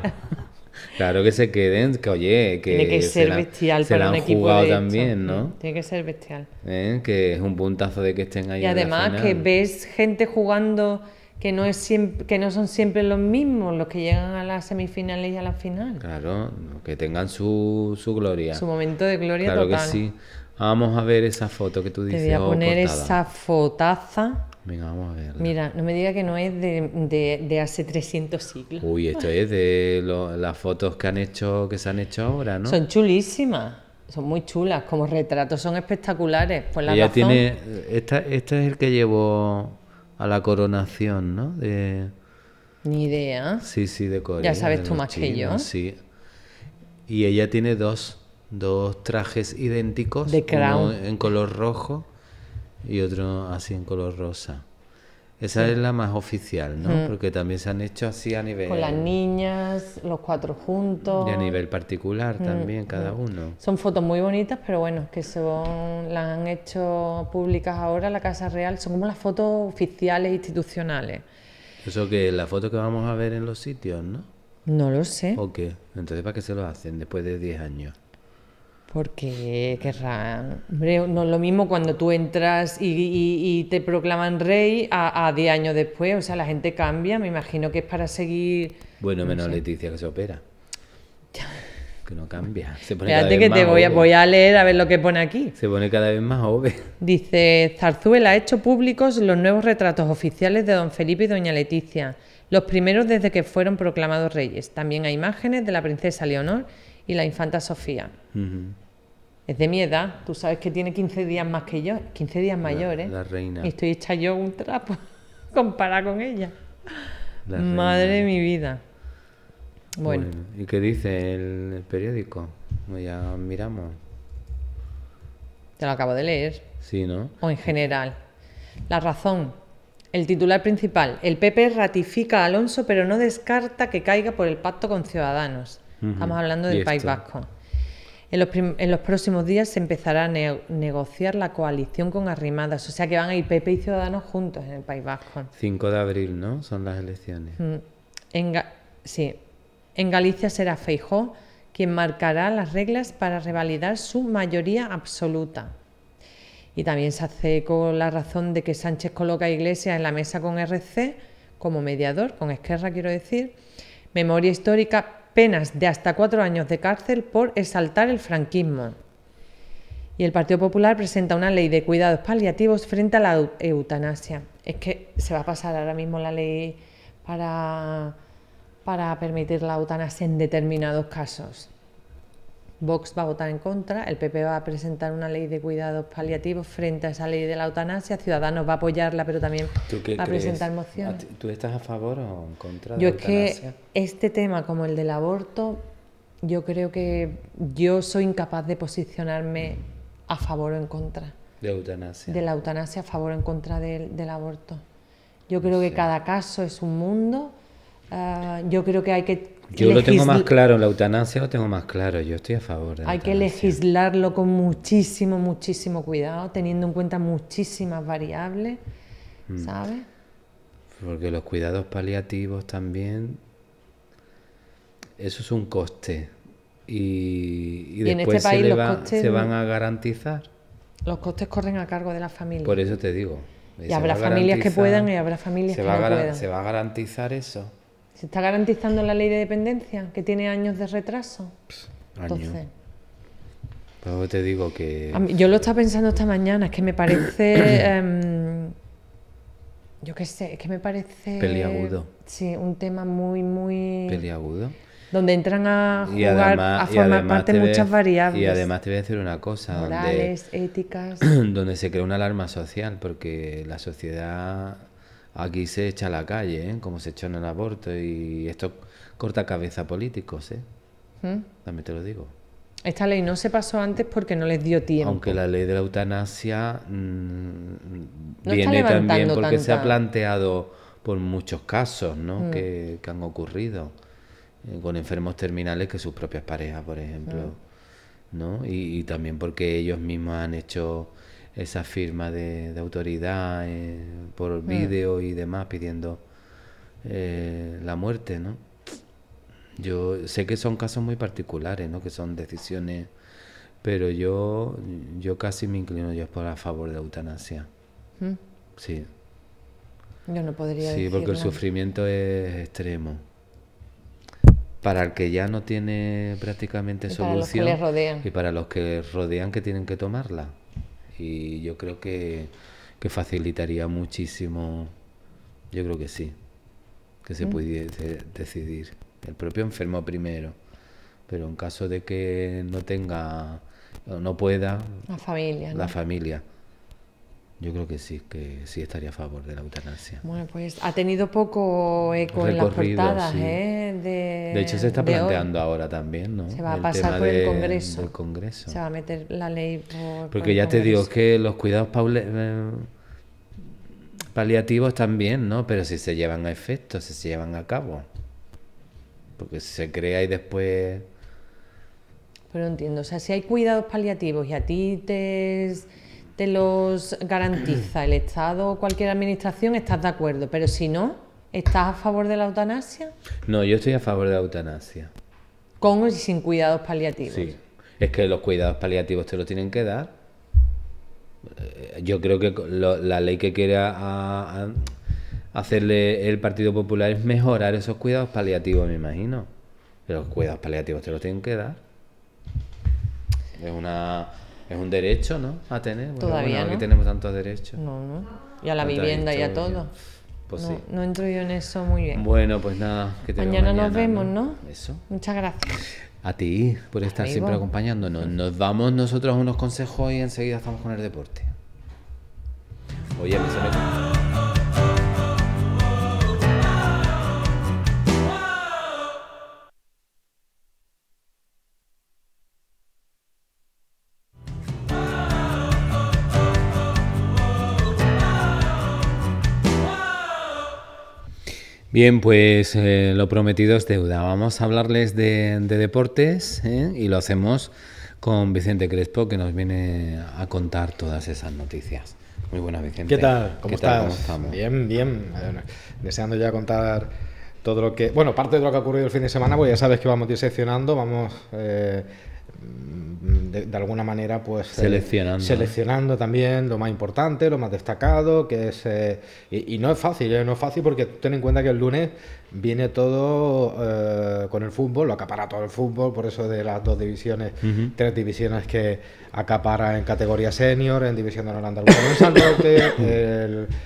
Claro que se queden, que oye, que. Tiene que ser bestial jugado también, ¿no? Tiene que ser bestial. ¿Eh? Que es un puntazo de que estén ahí. Y además que ves gente jugando que no, es que no son siempre los mismos los que llegan a las semifinales y a la final. Claro, que tengan su, su gloria. Su momento de gloria claro total. Claro que sí. Vamos a ver esa foto que tú dices. Te voy a oh, poner esa fotaza Venga, vamos a ver. Mira, no me diga que no es de, hace 300 siglos. Uy, esto es de las fotos que han hecho, que se han hecho ahora, ¿no? Son chulísimas, son muy chulas, como retratos son espectaculares. Pues la Ella tiene, esta, este es el que llevó a la coronación, ¿no? De... Ni idea. Sí, sí, de Corea. Ya sabes tú más que yo. Sí. Y ella tiene dos, dos trajes idénticos. en color rojo y otro así en color rosa. Esa es la más oficial, ¿no? Mm. Porque también se han hecho así a nivel... Con las niñas, los cuatro juntos. Y a nivel particular mm, también, cada mm. uno. Son fotos muy bonitas, pero bueno, que son, las han hecho públicas ahora la Casa Real. Son como las fotos oficiales institucionales. Eso que la foto que vamos a ver en los sitios, ¿no? No lo sé. ¿O qué? Entonces, ¿para qué se lo hacen después de 10 años? Porque querrán. Hombre, no es lo mismo cuando tú entras y, te proclaman rey a 10 años después. O sea, la gente cambia. Me imagino que es para seguir. Bueno, menos Leticia que se opera. Que no cambia. Se que te voy, a, leer a ver lo que pone aquí. Se pone cada vez más joven. Dice: Zarzuela ha hecho públicos los nuevos retratos oficiales de don Felipe y doña Leticia. Los primeros desde que fueron proclamados reyes. También hay imágenes de la princesa Leonor y la infanta Sofía es de mi edad, tú sabes que tiene 15 días más que yo, 15 días La, mayor, la reina. Y estoy hecha yo un trapo comparada con ella. La Madre de mi vida. Bueno. ¿Y qué dice el, periódico? Ya miramos. Te lo acabo de leer. Sí, ¿no? O en general. La razón. El titular principal. El PP ratifica a Alonso, pero no descarta que caiga por el pacto con Ciudadanos. Estamos hablando del País Vasco. En los, próximos días se empezará a negociar la coalición con Arrimadas, o sea que van a ir PP y Ciudadanos juntos en el País Vasco. 5 de abril, ¿no? Son las elecciones. Mm, en sí. En Galicia será Feijó quien marcará las reglas para revalidar su mayoría absoluta. Y también se hace con la razón de que Sánchez coloca a Iglesias en la mesa con RC como mediador, con Esquerra quiero decir. Memoria histórica penas de hasta cuatro años de cárcel por exaltar el franquismo. Y el Partido Popular presenta una ley de cuidados paliativos frente a la eutanasia. Es que se va a pasar ahora mismo la ley para, para permitir la eutanasia en determinados casos. Vox va a votar en contra, el PP va a presentar una ley de cuidados paliativos frente a esa ley de la eutanasia, Ciudadanos va a apoyarla, pero también va a presentar mociones. ¿Tú estás a favor o en contra de la eutanasia? Yo es que este tema, como el del aborto, yo creo que yo soy incapaz de posicionarme a favor o en contra. De eutanasia. De la eutanasia a favor o en contra del, aborto. Yo creo que cada caso es un mundo. Ah, yo creo que hay que yo lo tengo más claro, la eutanasia lo tengo más claro, yo estoy a favor de Hay que legislarlo con muchísimo, muchísimo cuidado, teniendo en cuenta muchísimas variables, mm. ¿sabes? Porque los cuidados paliativos también, eso es un coste. Y, después en este país se, se van a garantizar. Los costes corren a cargo de la familia. Por eso te digo. Y habrá familias que puedan y habrá familias que no puedan. Se va a garantizar eso. ¿Se está garantizando la ley de dependencia, que tiene años de retraso? Entonces. Pero te digo que. yo lo estaba pensando esta mañana, es que me parece. Em, yo qué sé, es que me parece. Peliagudo. Sí, un tema muy, muy. Peliagudo. Donde entran a jugar, a formar parte muchas variables. Y además te voy a decir una cosa. Morales, éticas. Donde se crea una alarma social, porque la sociedad aquí se echa a la calle, ¿eh? como se echó en el aborto y esto corta cabeza a políticos, ¿eh? ¿Mm? También te lo digo. Esta ley no se pasó antes porque no les dio tiempo. Aunque la ley de la eutanasia mm, viene también porque se ha planteado por muchos casos ¿no? Mm. Que, han ocurrido eh, con enfermos terminales que sus propias parejas, por ejemplo, ¿no? y, también porque ellos mismos han hecho esa firma de, autoridad eh, por mm. vídeo y demás pidiendo eh, la muerte, ¿no? Yo sé que son casos muy particulares, ¿no? Que son decisiones, pero yo, yo casi me inclino yo por a favor de eutanasia. Mm. Sí. Yo no podría. Sí, porque el sufrimiento es extremo. Para el que ya no tiene prácticamente solución. Y para los que rodean que tienen que tomarla y yo creo que, facilitaría muchísimo, yo creo que sí, que se mm. pudiese decidir. El propio enfermo primero, pero en caso de que no tenga, o no pueda... La familia. La familia. Yo creo que sí, que sí estaría a favor de la eutanasia. Bueno, pues ha tenido poco eco en las portadas, ¿eh? De, hecho, se está planteando ahora también, ¿no? Se va a pasar por el Congreso. Se va a meter la ley por. Porque ya te digo que los cuidados paule, eh, paliativos también, ¿no? Pero si se llevan a efecto, si se llevan a cabo. Porque si se crea y después. Pero entiendo, o sea, si hay cuidados paliativos y a ti te los garantiza el Estado o cualquier administración, estás de acuerdo, pero si no, ¿estás a favor de la eutanasia? No, yo estoy a favor de la eutanasia. Con y sin cuidados paliativos. Sí, es que los cuidados paliativos te los tienen que dar. Eh, yo creo que la ley que quiere hacerle el Partido Popular es mejorar esos cuidados paliativos, me imagino. Pero los cuidados paliativos te los tienen que dar. Es una es un derecho, ¿no? A tener. Bueno, Todavía. Bueno, no. Aquí tenemos tantos derechos. No, no. Y a la vivienda y a todo. Pues no, sí. no entro yo en eso muy bien. Bueno, pues nada. Que te mañana, mañana, nos vemos, ¿no? Eso. Muchas gracias. A ti por estar siempre acompañándonos. Nos vamos nosotros unos consejos y enseguida estamos con el deporte. Oye, se me... Bien, pues eh, lo prometido es deuda. Vamos a hablarles de, deportes ¿eh? y lo hacemos con Vicente Crespo, que nos viene a contar todas esas noticias. Muy buenas, Vicente. ¿Qué tal? ¿Cómo, estás? Bien, bien. Deseando ya contar todo lo que. Bueno, parte de lo que ha ocurrido el fin de semana, pues ya sabes que vamos diseccionando, vamos. Eh, de, alguna manera pues eh, seleccionando. seleccionando también lo más importante, lo más destacado, que es eh, y, no es fácil, ¿eh? no es fácil porque ten en cuenta que el lunes viene todo con el fútbol, lo acapara todo el fútbol, por eso de las dos divisiones, tres divisiones que acapara en categoría senior, en división de holanda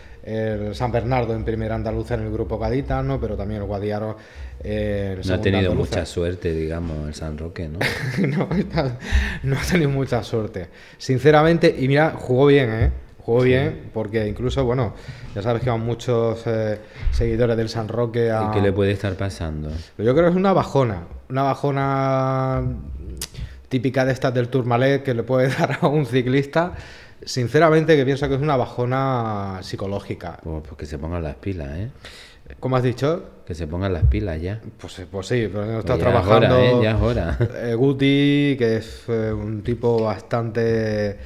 el San Bernardo en primera andaluza en el grupo gaditano, pero también el Guadiaro eh, No ha tenido mucha suerte, digamos, el San Roque, ¿no? no, no, ha tenido mucha suerte. Sinceramente, y mira, jugó bien, ¿eh? Jugó bien, porque incluso, bueno, ya sabes que van muchos eh, seguidores del San Roque a... ¿Y qué le puede estar pasando? Yo creo que es una bajona, una bajona típica de estas del Tourmalet que le puede dar a un ciclista Sinceramente que pienso que es una bajona psicológica. Pues, pues, que se pongan las pilas, ¿eh? ¿Cómo has dicho? Que se pongan las pilas ya. Pues, eh, pues sí, pero no está trabajando. Guti, que es eh, un tipo bastante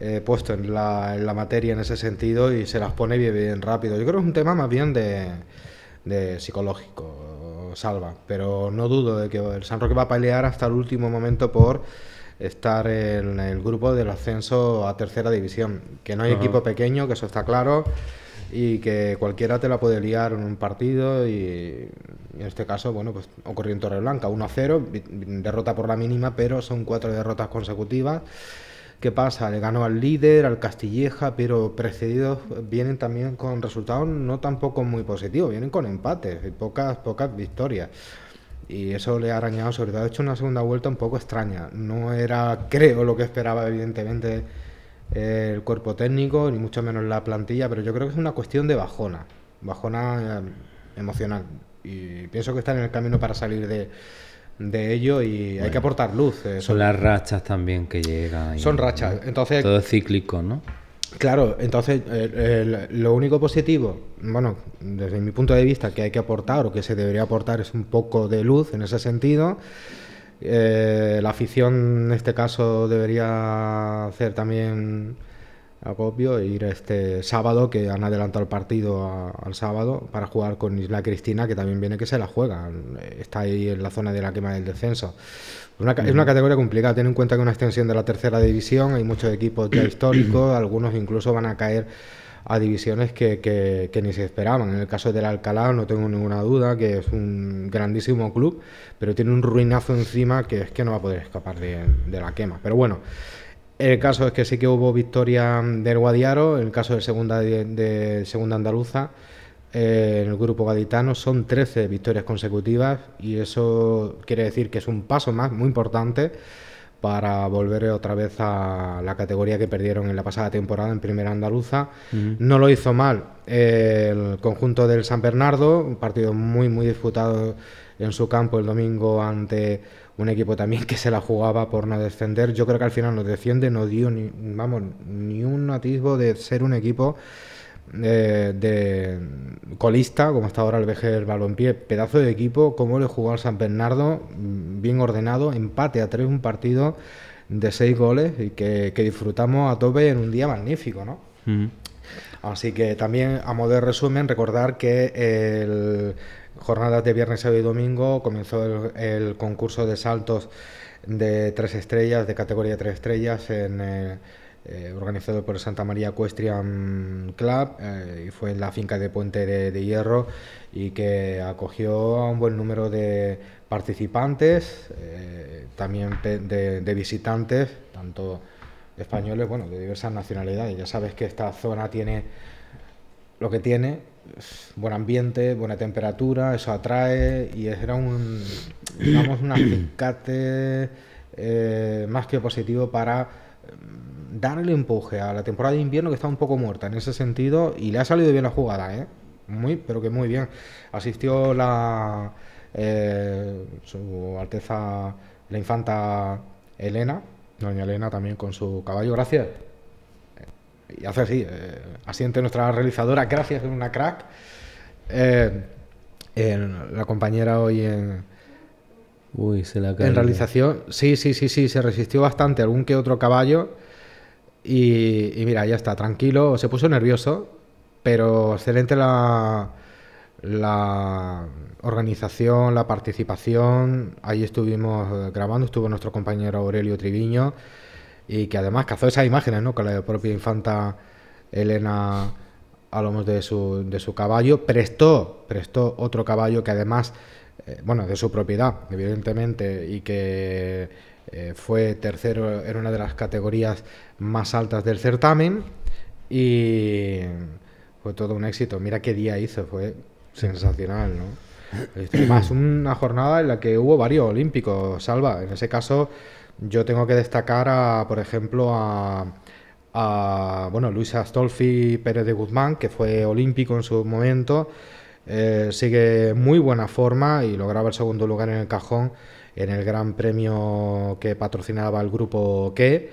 eh, puesto en la, materia en ese sentido y se las pone bien, bien rápido. Yo creo que es un tema más bien de, de psicológico, salva. Pero no dudo de que el San Roque va a pelear hasta el último momento por estar en el grupo del ascenso a tercera división. Que no hay equipo pequeño, que eso está claro, y que cualquiera te la puede liar en un partido. Y en este caso, bueno, pues ocurrió en Torreblanca, 1-0, derrota por la mínima, pero son cuatro derrotas consecutivas. ¿Qué pasa? Le ganó al líder, al Castilleja, pero precedidos vienen también con resultados no tampoco muy positivos, vienen con empates y pocas, pocas victorias y eso le ha arañado sobre todo. Ha hecho una segunda vuelta un poco extraña. No era, creo, lo que esperaba, evidentemente, el cuerpo técnico, ni mucho menos la plantilla, pero yo creo que es una cuestión de bajona, bajona eh, emocional. Y pienso que están en el camino para salir de, ello y hay que aportar luz. Eh, son, las rachas también que llegan. Son rachas. Entonces, todo es cíclico, ¿no? Claro, entonces eh, lo único positivo, bueno, desde mi punto de vista, que hay que aportar o que se debería aportar es un poco de luz en ese sentido. Eh, la afición en este caso debería hacer también Agobio, e ir este sábado, que han adelantado el partido al sábado, para jugar con Isla Cristina, que también viene que se la juega. Está ahí en la zona de la quema del descenso. es una categoría complicada, ten en cuenta que una extensión de la tercera división, hay muchos equipos ya históricos, algunos incluso van a caer a divisiones que, que, ni se esperaban. En el caso del Alcalá no tengo ninguna duda que es un grandísimo club, pero tiene un ruinazo encima que es que no va a poder escapar de, de la quema. Pero bueno, el caso es que sí que hubo victoria del Guadiaro, en el caso de Segunda, de segunda Andaluza, eh, en el grupo gaditano, son 13 victorias consecutivas y eso quiere decir que es un paso más muy importante para volver otra vez a la categoría que perdieron en la pasada temporada en Primera Andaluza. No lo hizo mal eh, el conjunto del San Bernardo, un partido muy, muy disputado en su campo el domingo ante un equipo también que se la jugaba por no descender. Yo creo que al final nos defiende, no dio ni, vamos, ni un atisbo de ser un equipo eh, de, colista, como está ahora el del Balompié. Pedazo de equipo, como le jugó al San Bernardo, mm, bien ordenado, empate a tres, un partido de seis goles y que, disfrutamos a tope en un día magnífico, ¿no? Así que también, a modo de resumen, recordar que el jornadas de viernes, sábado y domingo comenzó el, concurso de saltos de tres estrellas, de categoría tres estrellas, en, eh, eh, organizado por Santa María Equestrian Club eh, y fue en la finca de Puente de, Hierro y que acogió a un buen número de participantes, también de, de visitantes, tanto españoles, bueno, de diversas nacionalidades. Ya sabes que esta zona tiene lo que tiene buen ambiente, buena temperatura, eso atrae y era un, digamos, un acicate eh, más que positivo para mm, ...darle empuje a la temporada de invierno que está un poco muerta en ese sentido y le ha salido bien la jugada, ¿eh? Muy, pero que muy bien. Asistió la eh, su Alteza la Infanta Elena, Doña Elena también con su caballo, gracias y hace así, eh, asiente nuestra realizadora, gracias, es una crack. Eh, la compañera hoy en... Uy, En realización, sí, sí, sí, sí, se resistió bastante algún que otro caballo y, mira, ya está, tranquilo, se puso nervioso, pero excelente la, la organización, la participación. Ahí estuvimos eh, grabando, estuvo nuestro compañero Aurelio Triviño y que además cazó esas imágenes, ¿no? Con la propia infanta Elena a lomos de su, de su caballo, prestó, prestó otro caballo que además, eh, bueno, de su propiedad, evidentemente, y que eh, fue tercero en una de las categorías más altas del certamen, y fue todo un éxito. Mira qué día hizo, fue sensacional, ¿no? Además, una jornada en la que hubo varios olímpicos, Salva, en ese caso... Yo tengo que destacar, por ejemplo, a, bueno, Luis Astolfi Pérez de Guzmán, que fue olímpico en su momento. Eh, sigue muy buena forma y lograba el segundo lugar en el cajón en el gran premio que patrocinaba el grupo que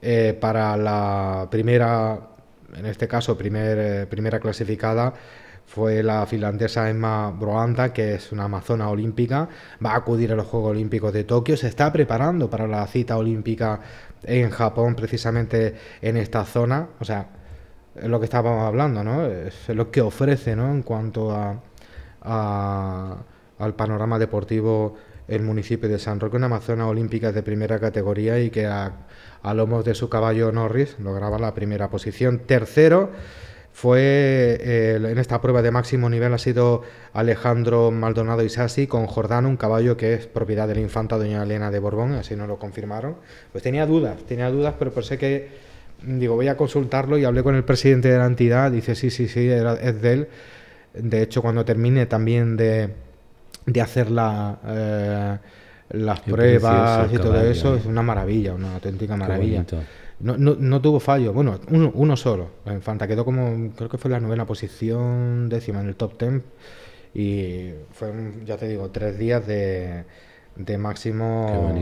eh, para la primera en este caso eh, primera clasificada fue la finlandesa Emma Broanta, que es una amazona olímpica, va a acudir a los Juegos Olímpicos de Tokio, se está preparando para la cita olímpica en Japón, precisamente en esta zona, o sea, es lo que estábamos hablando, ¿no? Es lo que ofrece, ¿no? En cuanto a, al panorama deportivo el municipio de San Roque, una amazona olímpica de primera categoría y que a, a lomos de su caballo Norris lograba la primera posición. Tercero, fue eh, en esta prueba de máximo nivel ha sido Alejandro Maldonado y Isasi con Jordano, un caballo que es propiedad de la infanta doña Elena de Borbón, así nos lo confirmaron. Pues tenía dudas, tenía dudas, pero pensé que, digo, voy a consultarlo y hablé con el presidente de la entidad, dice, sí, sí, sí, es de él. De hecho, cuando termine también de, de hacer eh, las pruebas y todo eso eh. es una maravilla, una auténtica maravilla. No, no, no, tuvo fallo, bueno, uno, solo. En Fanta quedó como, creo que fue la novena posición, décima en el top ten. Y fue, ya te digo, tres días de, de máximo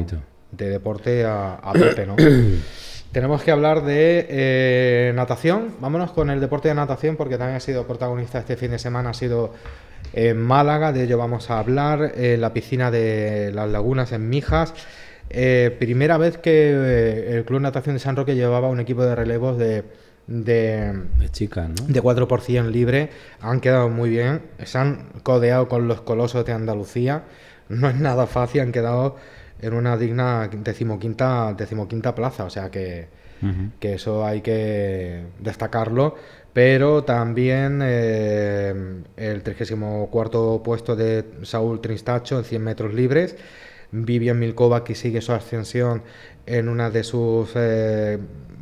de deporte a, Tenemos que hablar de eh, natación. Vámonos con el deporte de natación porque también ha sido protagonista este fin de semana, ha sido en Málaga, de ello vamos a hablar, en la piscina de las lagunas en Mijas. Eh, primera vez que eh, el Club Natación de San Roque llevaba un equipo de relevos de, de, chicas, De 4 libre. Han quedado muy bien. Se han codeado con los colosos de Andalucía. No es nada fácil. Han quedado en una digna decimoquinta, decimoquinta plaza. O sea que, que eso hay que destacarlo. Pero también eh, el 34 puesto de Saúl Tristacho en 100 metros libres Vivian Milkova, que sigue su ascensión en una de sus, eh,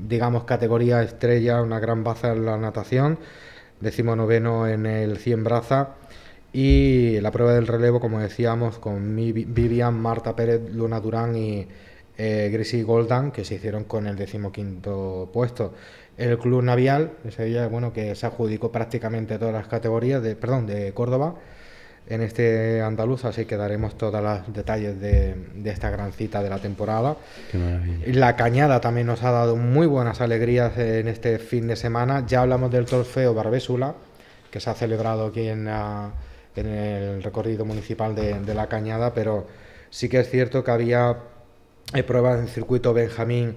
digamos, categorías estrella, una gran baza en la natación, decimonoveno en el 100 braza. Y la prueba del relevo, como decíamos, con Vivian, Marta Pérez, Luna Durán y eh, Goldan, que se hicieron con el decimoquinto puesto. El Club Navial, ese día bueno, que se adjudicó prácticamente todas las categorías, de, perdón, de Córdoba, en este andaluz, así que daremos todos los detalles de, esta gran cita de la temporada. La cañada también nos ha dado muy buenas alegrías en este fin de semana. Ya hablamos del trofeo Barbésula, que se ha celebrado aquí en, el recorrido municipal de, la cañada, pero sí que es cierto que había eh, pruebas en circuito Benjamín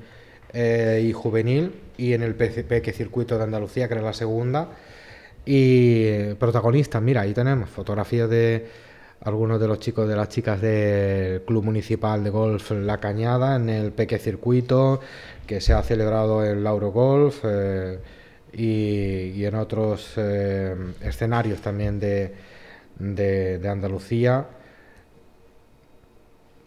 eh, y juvenil y en el PCP, que circuito de Andalucía, que era la segunda y protagonistas, mira, ahí tenemos fotografías de algunos de los chicos de las chicas del Club Municipal de Golf La Cañada en el Peque Circuito que se ha celebrado en Lauro Golf eh, y, en otros eh, escenarios también de, de, Andalucía.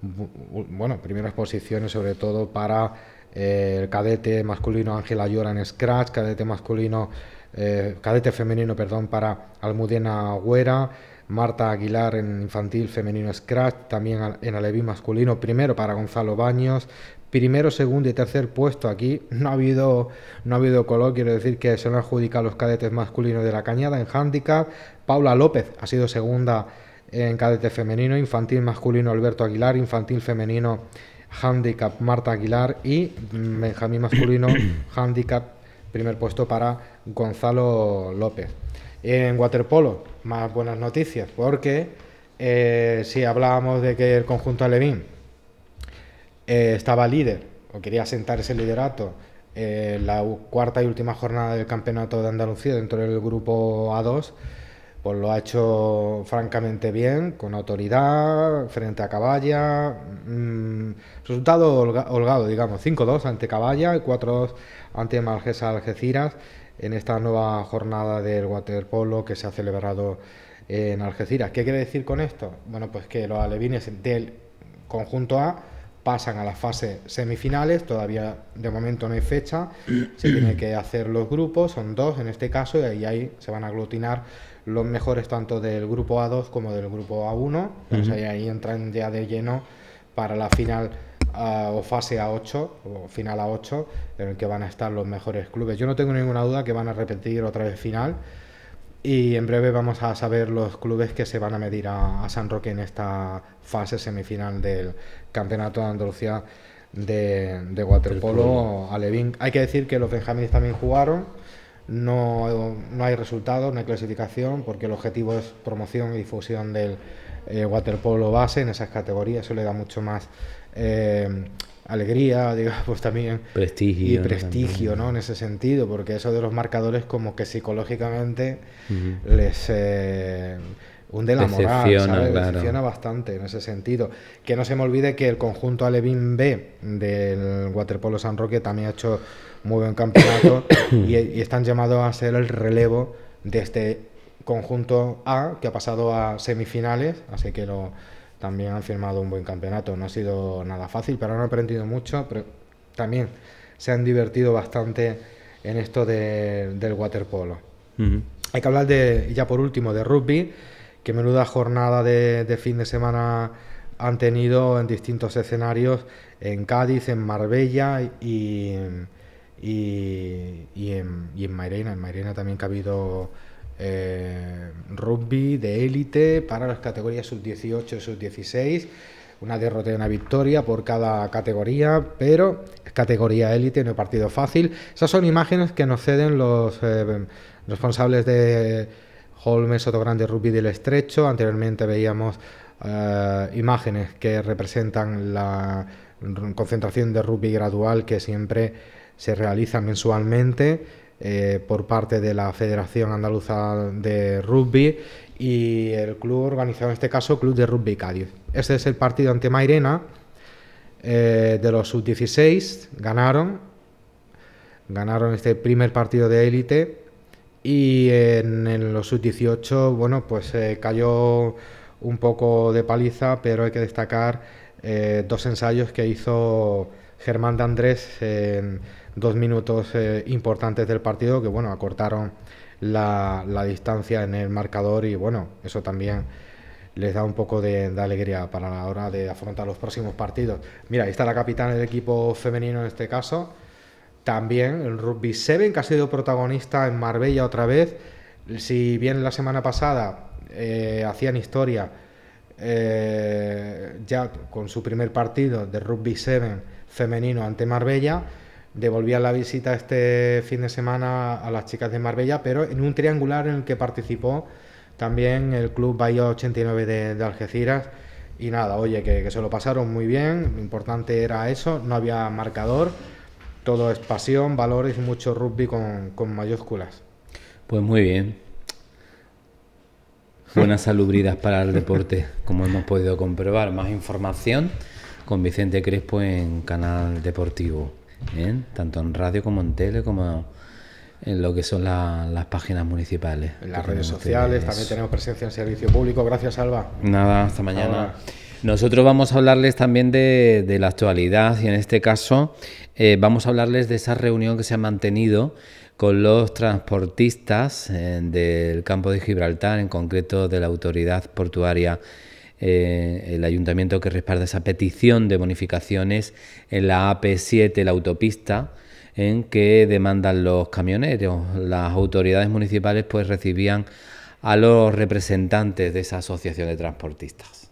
Bueno, primeras posiciones sobre todo para eh, el cadete masculino Ángela Llora en Scratch, cadete masculino eh, cadete femenino, perdón, para Almudena Agüera Marta Aguilar en infantil femenino Scratch, también en aleví masculino, primero para Gonzalo Baños, primero, segundo y tercer puesto aquí. No ha habido, no ha habido color, quiero decir que se han adjudicado los cadetes masculinos de la cañada en handicap. Paula López ha sido segunda en cadete femenino, infantil masculino Alberto Aguilar, infantil femenino handicap Marta Aguilar y mm, Benjamín masculino handicap primer puesto para Gonzalo López. En waterpolo, más buenas noticias, porque eh, si hablábamos de que el conjunto alemín eh, estaba líder o quería sentar ese liderato eh, ...en la cuarta y última jornada del campeonato de Andalucía dentro del grupo A2, pues lo ha hecho francamente bien, con autoridad, frente a Caballa. Mm, resultado holgado, digamos, 5-2 ante Caballa y 4-2 ante Margesa Algeciras en esta nueva jornada del waterpolo que se ha celebrado en Algeciras. ¿Qué quiere decir con esto? Bueno, pues que los alevines del conjunto A pasan a las fases semifinales, todavía de momento no hay fecha, se tiene que hacer los grupos, son dos en este caso, y ahí, se van a aglutinar los mejores tanto del grupo A2 como del grupo A1, uh ahí, ahí entran ya de lleno para la final o fase A8 o final A8 en el que van a estar los mejores clubes. Yo no tengo ninguna duda que van a repetir otra vez final y en breve vamos a saber los clubes que se van a medir a, San Roque en esta fase semifinal del Campeonato de Andalucía de, waterpolo alevín. Hay que decir que los benjamines también jugaron. No, hay resultados, no hay clasificación, porque el objetivo es promoción y difusión del eh, waterpolo base en esas categorías. Eso le da mucho más eh, alegría, digamos, pues también. Prestigio. Y prestigio, ¿no? En ese sentido, porque eso de los marcadores, como que psicológicamente les. Eh, hunde la moral, Decepciona, bastante en ese sentido. Que no se me olvide que el conjunto Alevín B del Waterpolo San Roque también ha hecho muy buen campeonato y, están llamados a ser el relevo de este conjunto A que ha pasado a semifinales, así que lo, también han firmado un buen campeonato. No ha sido nada fácil, pero no han aprendido mucho, pero también se han divertido bastante en esto del waterpolo. Hay que hablar de, ya por último, de rugby, que menuda jornada de, fin de semana han tenido en distintos escenarios, en Cádiz, en Marbella y, y, en, y en Mairena. En Mairena también ha habido eh, rugby de élite para las categorías sub-18 y sub-16. Una derrota y una victoria por cada categoría, pero categoría élite, no partido fácil. Esas son imágenes que nos ceden los eh, responsables de Holmes Grande, Rugby del Estrecho. Anteriormente veíamos eh, imágenes que representan la concentración de rugby gradual que siempre se realiza mensualmente eh, por parte de la Federación Andaluza de Rugby y el club organizado en este caso, Club de Rugby Cádiz. Este es el partido ante Mairena eh, de los sub-16, ganaron, ganaron este primer partido de élite y en, los sub-18, bueno, pues eh, cayó un poco de paliza, pero hay que destacar dos ensayos que hizo Germán de Andrés en dos minutos eh, importantes del partido que, bueno, acortaron la, distancia en el marcador y, bueno, eso también les da un poco de, alegría para la hora de afrontar los próximos partidos. Mira, ahí está la capitana del equipo femenino en este caso. También el Rugby Seven que ha sido protagonista en Marbella otra vez. Si bien la semana pasada eh, hacían historia eh, ya con su primer partido de Rugby Seven femenino ante Marbella, devolvían la visita este fin de semana a las chicas de Marbella, pero en un triangular en el que participó también el Club Bahía 89 de, de Algeciras. Y nada, oye, que, se lo pasaron muy bien, lo importante era eso, no había marcador, todo es pasión, valores mucho rugby con, mayúsculas. Pues muy bien. Buenas alubridas para el deporte, como hemos podido comprobar. Más información con Vicente Crespo en Canal Deportivo. ¿eh? tanto en radio como en tele, como en lo que son las páginas municipales. En las redes sociales, también tenemos presencia en servicio público. Gracias, Alba. Nada, hasta mañana. Nosotros vamos a hablarles también de, la actualidad y en este caso eh, vamos a hablarles de esa reunión que se ha mantenido con los transportistas eh, del campo de Gibraltar, en concreto de la autoridad portuaria eh, el ayuntamiento que respalda esa petición de bonificaciones en la AP7, la autopista, en que demandan los camioneros. Las autoridades municipales pues recibían a los representantes de esa asociación de transportistas.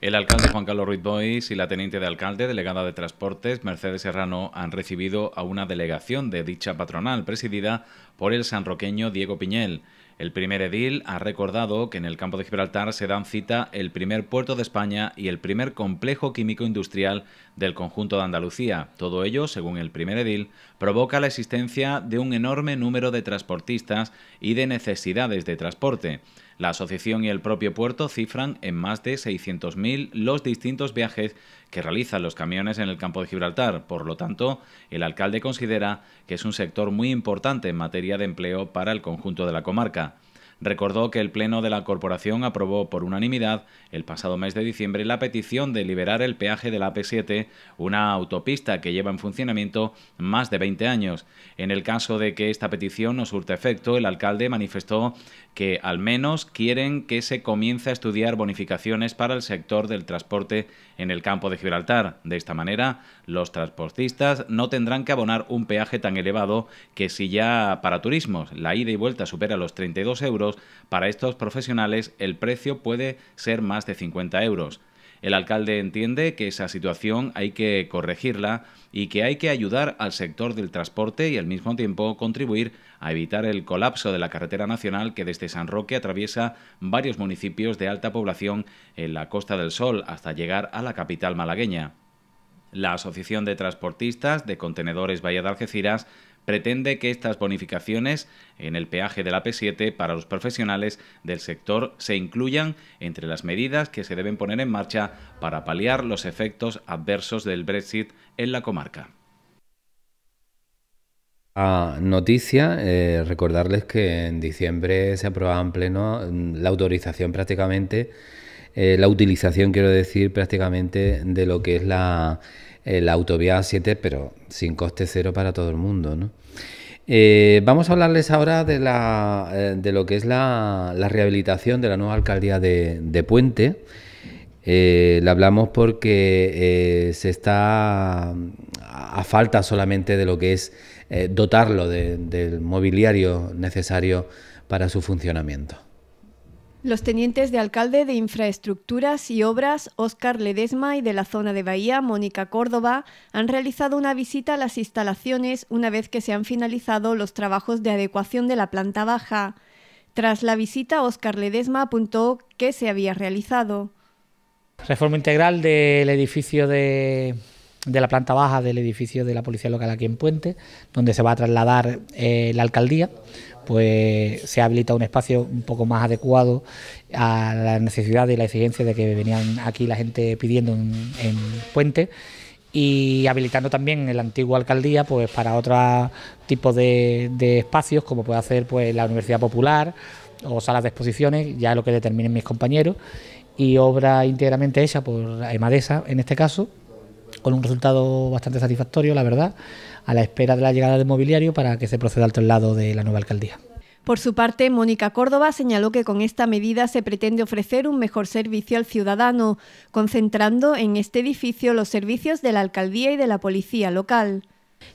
El alcalde Juan Carlos Ruiz Bois y la teniente de alcalde, delegada de Transportes, Mercedes Serrano, han recibido a una delegación de dicha patronal presidida por el sanroqueño Diego Piñel. El primer edil ha recordado que en el campo de Gibraltar se dan cita el primer puerto de España y el primer complejo químico industrial del conjunto de Andalucía. Todo ello, según el primer edil, provoca la existencia de un enorme número de transportistas y de necesidades de transporte. La asociación y el propio puerto cifran en más de 600.000 los distintos viajes que realizan los camiones en el campo de Gibraltar. Por lo tanto, el alcalde considera que es un sector muy importante en materia de empleo para el conjunto de la comarca. Recordó que el Pleno de la Corporación aprobó por unanimidad el pasado mes de diciembre la petición de liberar el peaje de la AP7, una autopista que lleva en funcionamiento más de 20 años. En el caso de que esta petición no surta efecto, el alcalde manifestó que al menos quieren que se comience a estudiar bonificaciones para el sector del transporte en el campo de Gibraltar. De esta manera, los transportistas no tendrán que abonar un peaje tan elevado que si ya para turismos la ida y vuelta supera los 32 euros, para estos profesionales el precio puede ser más de 50 euros. El alcalde entiende que esa situación hay que corregirla y que hay que ayudar al sector del transporte y al mismo tiempo contribuir a evitar el colapso de la carretera nacional que desde San Roque atraviesa varios municipios de alta población en la Costa del Sol hasta llegar a la capital malagueña. La Asociación de Transportistas de Contenedores Bahía de Algeciras pretende que estas bonificaciones en el peaje de la P7 para los profesionales del sector se incluyan entre las medidas que se deben poner en marcha para paliar los efectos adversos del Brexit en la comarca. A noticia, eh, recordarles que en diciembre se aprobaba en pleno mm, la autorización prácticamente, eh, la utilización quiero decir prácticamente de lo que es la eh, la autovía 7 pero sin coste cero para todo el mundo, ¿no? Eh, vamos a hablarles ahora de, la, eh, de lo que es la, rehabilitación de la nueva alcaldía de, Puente. La hablamos porque se está a, falta solamente de lo que es dotarlo del mobiliario necesario para su funcionamiento. Los tenientes de alcalde de Infraestructuras y Obras, Óscar Ledesma, y de la zona de Bahía, Mónica Córdoba, han realizado una visita a las instalaciones una vez que se han finalizado los trabajos de adecuación de la planta baja. Tras la visita, Óscar Ledesma apuntó qué se había realizado. Reforma integral del edificio de, la planta baja del edificio de la Policía Local aquí en Puente, donde se va a trasladar eh, la alcaldía pues se habilita un espacio un poco más adecuado a la necesidad y la exigencia de que venían aquí la gente pidiendo en, Puente y habilitando también el la antigua alcaldía pues para otro tipo de, espacios como puede hacer pues la Universidad Popular o salas de exposiciones, ya lo que determinen mis compañeros, y obra íntegramente hecha por Emadesa en este caso, con un resultado bastante satisfactorio, la verdad a la espera de la llegada del mobiliario para que se proceda al traslado de la nueva alcaldía. Por su parte, Mónica Córdoba señaló que con esta medida se pretende ofrecer un mejor servicio al ciudadano, concentrando en este edificio los servicios de la alcaldía y de la policía local.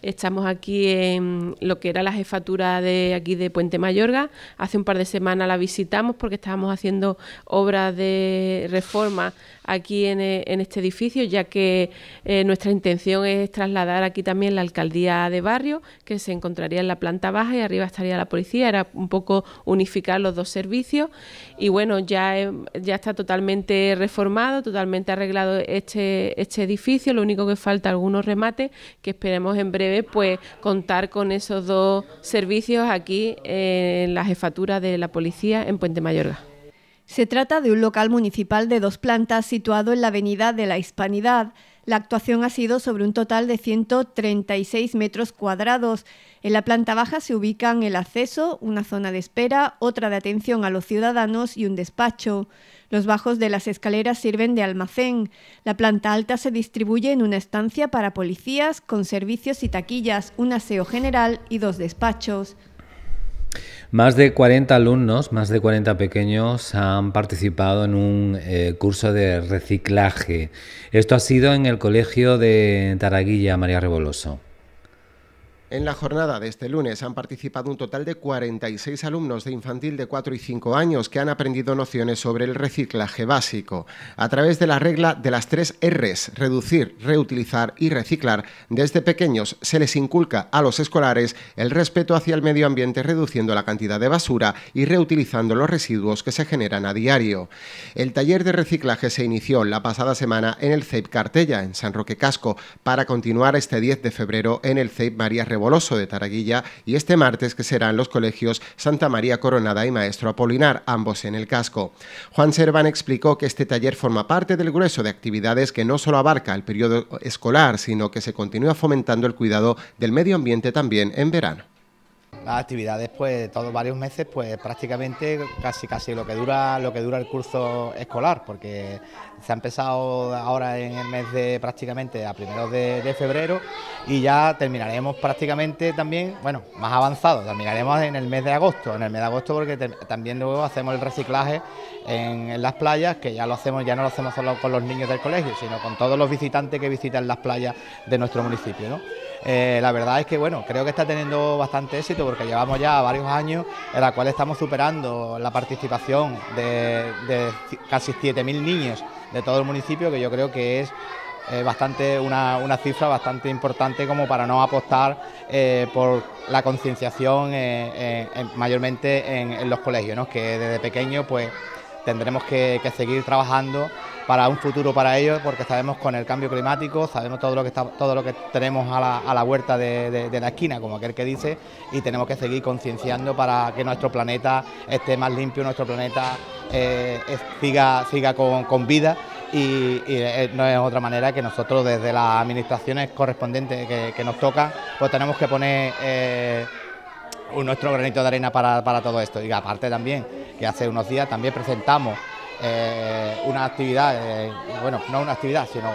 Estamos aquí en lo que era la jefatura de aquí de Puente Mayorga. Hace un par de semanas la visitamos porque estábamos haciendo obras de reforma aquí eh, en, este edificio, ya que eh, nuestra intención es trasladar aquí también la alcaldía de barrio, que se encontraría en la planta baja y arriba estaría la policía. Era un poco unificar los dos servicios. Y bueno, ya, eh, ya está totalmente reformado, totalmente arreglado este, este edificio. Lo único que falta algunos remates que esperemos en breve pues contar con esos dos servicios aquí en la jefatura de la policía en Puente Mayorga. Se trata de un local municipal de dos plantas situado en la Avenida de la Hispanidad la actuación ha sido sobre un total de 136 metros cuadrados. En la planta baja se ubican el acceso, una zona de espera, otra de atención a los ciudadanos y un despacho. Los bajos de las escaleras sirven de almacén. La planta alta se distribuye en una estancia para policías con servicios y taquillas, un aseo general y dos despachos. Más de 40 alumnos, más de 40 pequeños han participado en un eh, curso de reciclaje. Esto ha sido en el Colegio de Taraguilla, María Reboloso. En la jornada de este lunes han participado un total de 46 alumnos de infantil de 4 y 5 años que han aprendido nociones sobre el reciclaje básico a través de la regla de las tres Rs, reducir, reutilizar y reciclar. Desde pequeños se les inculca a los escolares el respeto hacia el medio ambiente reduciendo la cantidad de basura y reutilizando los residuos que se generan a diario. El taller de reciclaje se inició la pasada semana en el CEIP Cartella, en San Roque Casco, para continuar este 10 de febrero en el CEIP María Revolución Boloso de Taraguilla y este martes que serán los colegios Santa María Coronada y Maestro Apolinar, ambos en el casco. Juan Serván explicó que este taller forma parte del grueso de actividades que no solo abarca el periodo escolar, sino que se continúa fomentando el cuidado del medio ambiente también en verano. Las actividades, pues todos varios meses, pues prácticamente casi casi lo que dura lo que dura el curso escolar, porque se ha empezado ahora en el mes de prácticamente a primeros de, febrero y ya terminaremos prácticamente también, bueno, más avanzado, terminaremos en el mes de agosto, en el mes de agosto porque también luego hacemos el reciclaje en, las playas, que ya lo hacemos, ya no lo hacemos solo con los niños del colegio, sino con todos los visitantes que visitan las playas de nuestro municipio, ¿no? Eh, la verdad es que bueno, creo que está teniendo bastante éxito porque llevamos ya varios años en la cual estamos superando la participación de, de casi 7.000 niños de todo el municipio, que yo creo que es eh, bastante una, una, cifra bastante importante como para no apostar eh, por la concienciación eh, mayormente en, en, los colegios, ¿no? que desde pequeño pues tendremos que, seguir trabajando para un futuro para ellos, porque sabemos con el cambio climático, sabemos todo lo que está, todo lo que tenemos a la, vuelta huerta de, la esquina, como aquel que dice, y tenemos que seguir concienciando para que nuestro planeta esté más limpio, nuestro planeta eh, siga, con, vida y, eh, no es otra manera que nosotros desde las administraciones correspondientes que, nos tocan, pues tenemos que poner eh, nuestro granito de arena para, todo esto. Y aparte también, que hace unos días también presentamos eh, una actividad, eh, bueno, no una actividad, sino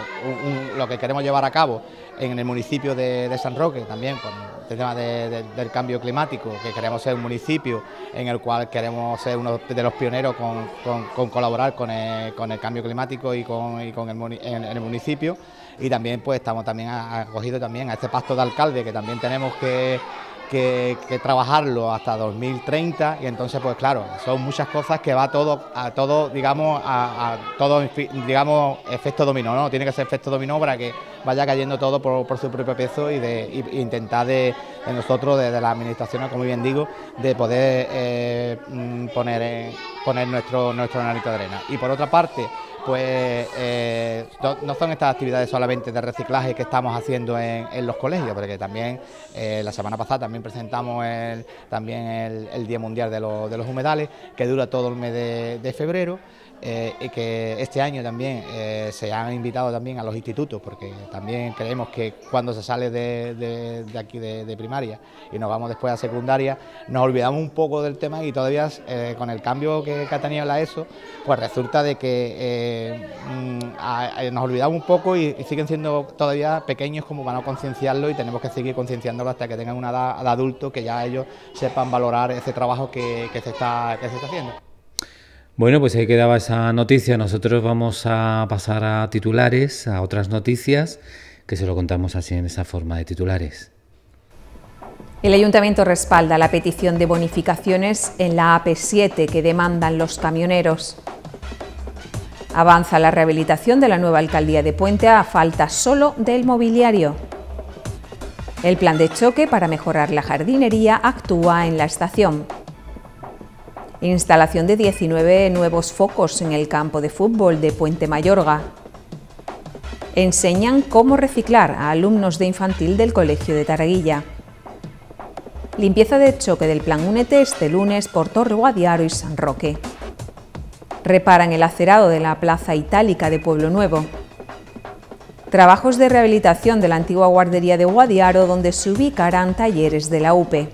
lo que queremos llevar a cabo en el municipio de, San Roque también, con el tema del cambio climático, que queremos ser un municipio en el cual queremos ser uno de los pioneros con, colaborar con el, cambio climático y con, el, en, el municipio. Y también pues estamos también acogidos también a este pacto de alcalde que también tenemos que que, trabajarlo hasta 2030 y entonces pues claro son muchas cosas que va todo a todo digamos a, todo digamos efecto dominó no tiene que ser efecto dominó para que vaya cayendo todo por, su propio peso y de intentar de, nosotros desde la administración como bien digo de poder eh, mm, poner eh, poner nuestro nuestro de arena y por otra parte pues eh, no son estas actividades solamente de reciclaje que estamos haciendo en, los colegios, porque también eh, la semana pasada también presentamos el, también el, Día Mundial de, los Humedales, que dura todo el mes de febrero. Eh, y que este año también eh, se han invitado también a los institutos, porque también creemos que cuando se sale de, aquí de, primaria y nos vamos después a secundaria, nos olvidamos un poco del tema y todavía eh, con el cambio que, que, ha tenido la ESO, pues resulta de que mm, nos olvidamos un poco y, siguen siendo todavía pequeños como para no concienciarlo y tenemos que seguir concienciándolo hasta que tengan una edad de adulto que ya ellos sepan valorar ese trabajo que se está haciendo. Bueno, pues ahí quedaba esa noticia. Nosotros vamos a pasar a titulares, a otras noticias, que se lo contamos así en esa forma de titulares. El Ayuntamiento respalda la petición de bonificaciones en la AP7 que demandan los camioneros. Avanza la rehabilitación de la nueva alcaldía de Puente a falta solo del mobiliario. El plan de choque para mejorar la jardinería actúa en la estación instalación de 19 nuevos focos en el campo de fútbol de Puente Mayorga. Enseñan cómo reciclar a alumnos de infantil del Colegio de Taraguilla. Limpieza de choque del Plan Únete este lunes por Torre Guadiaro y San Roque. Reparan el acerado de la Plaza Itálica de Pueblo Nuevo. Trabajos de rehabilitación de la antigua guardería de Guadiaro donde se ubicarán talleres de la UPE.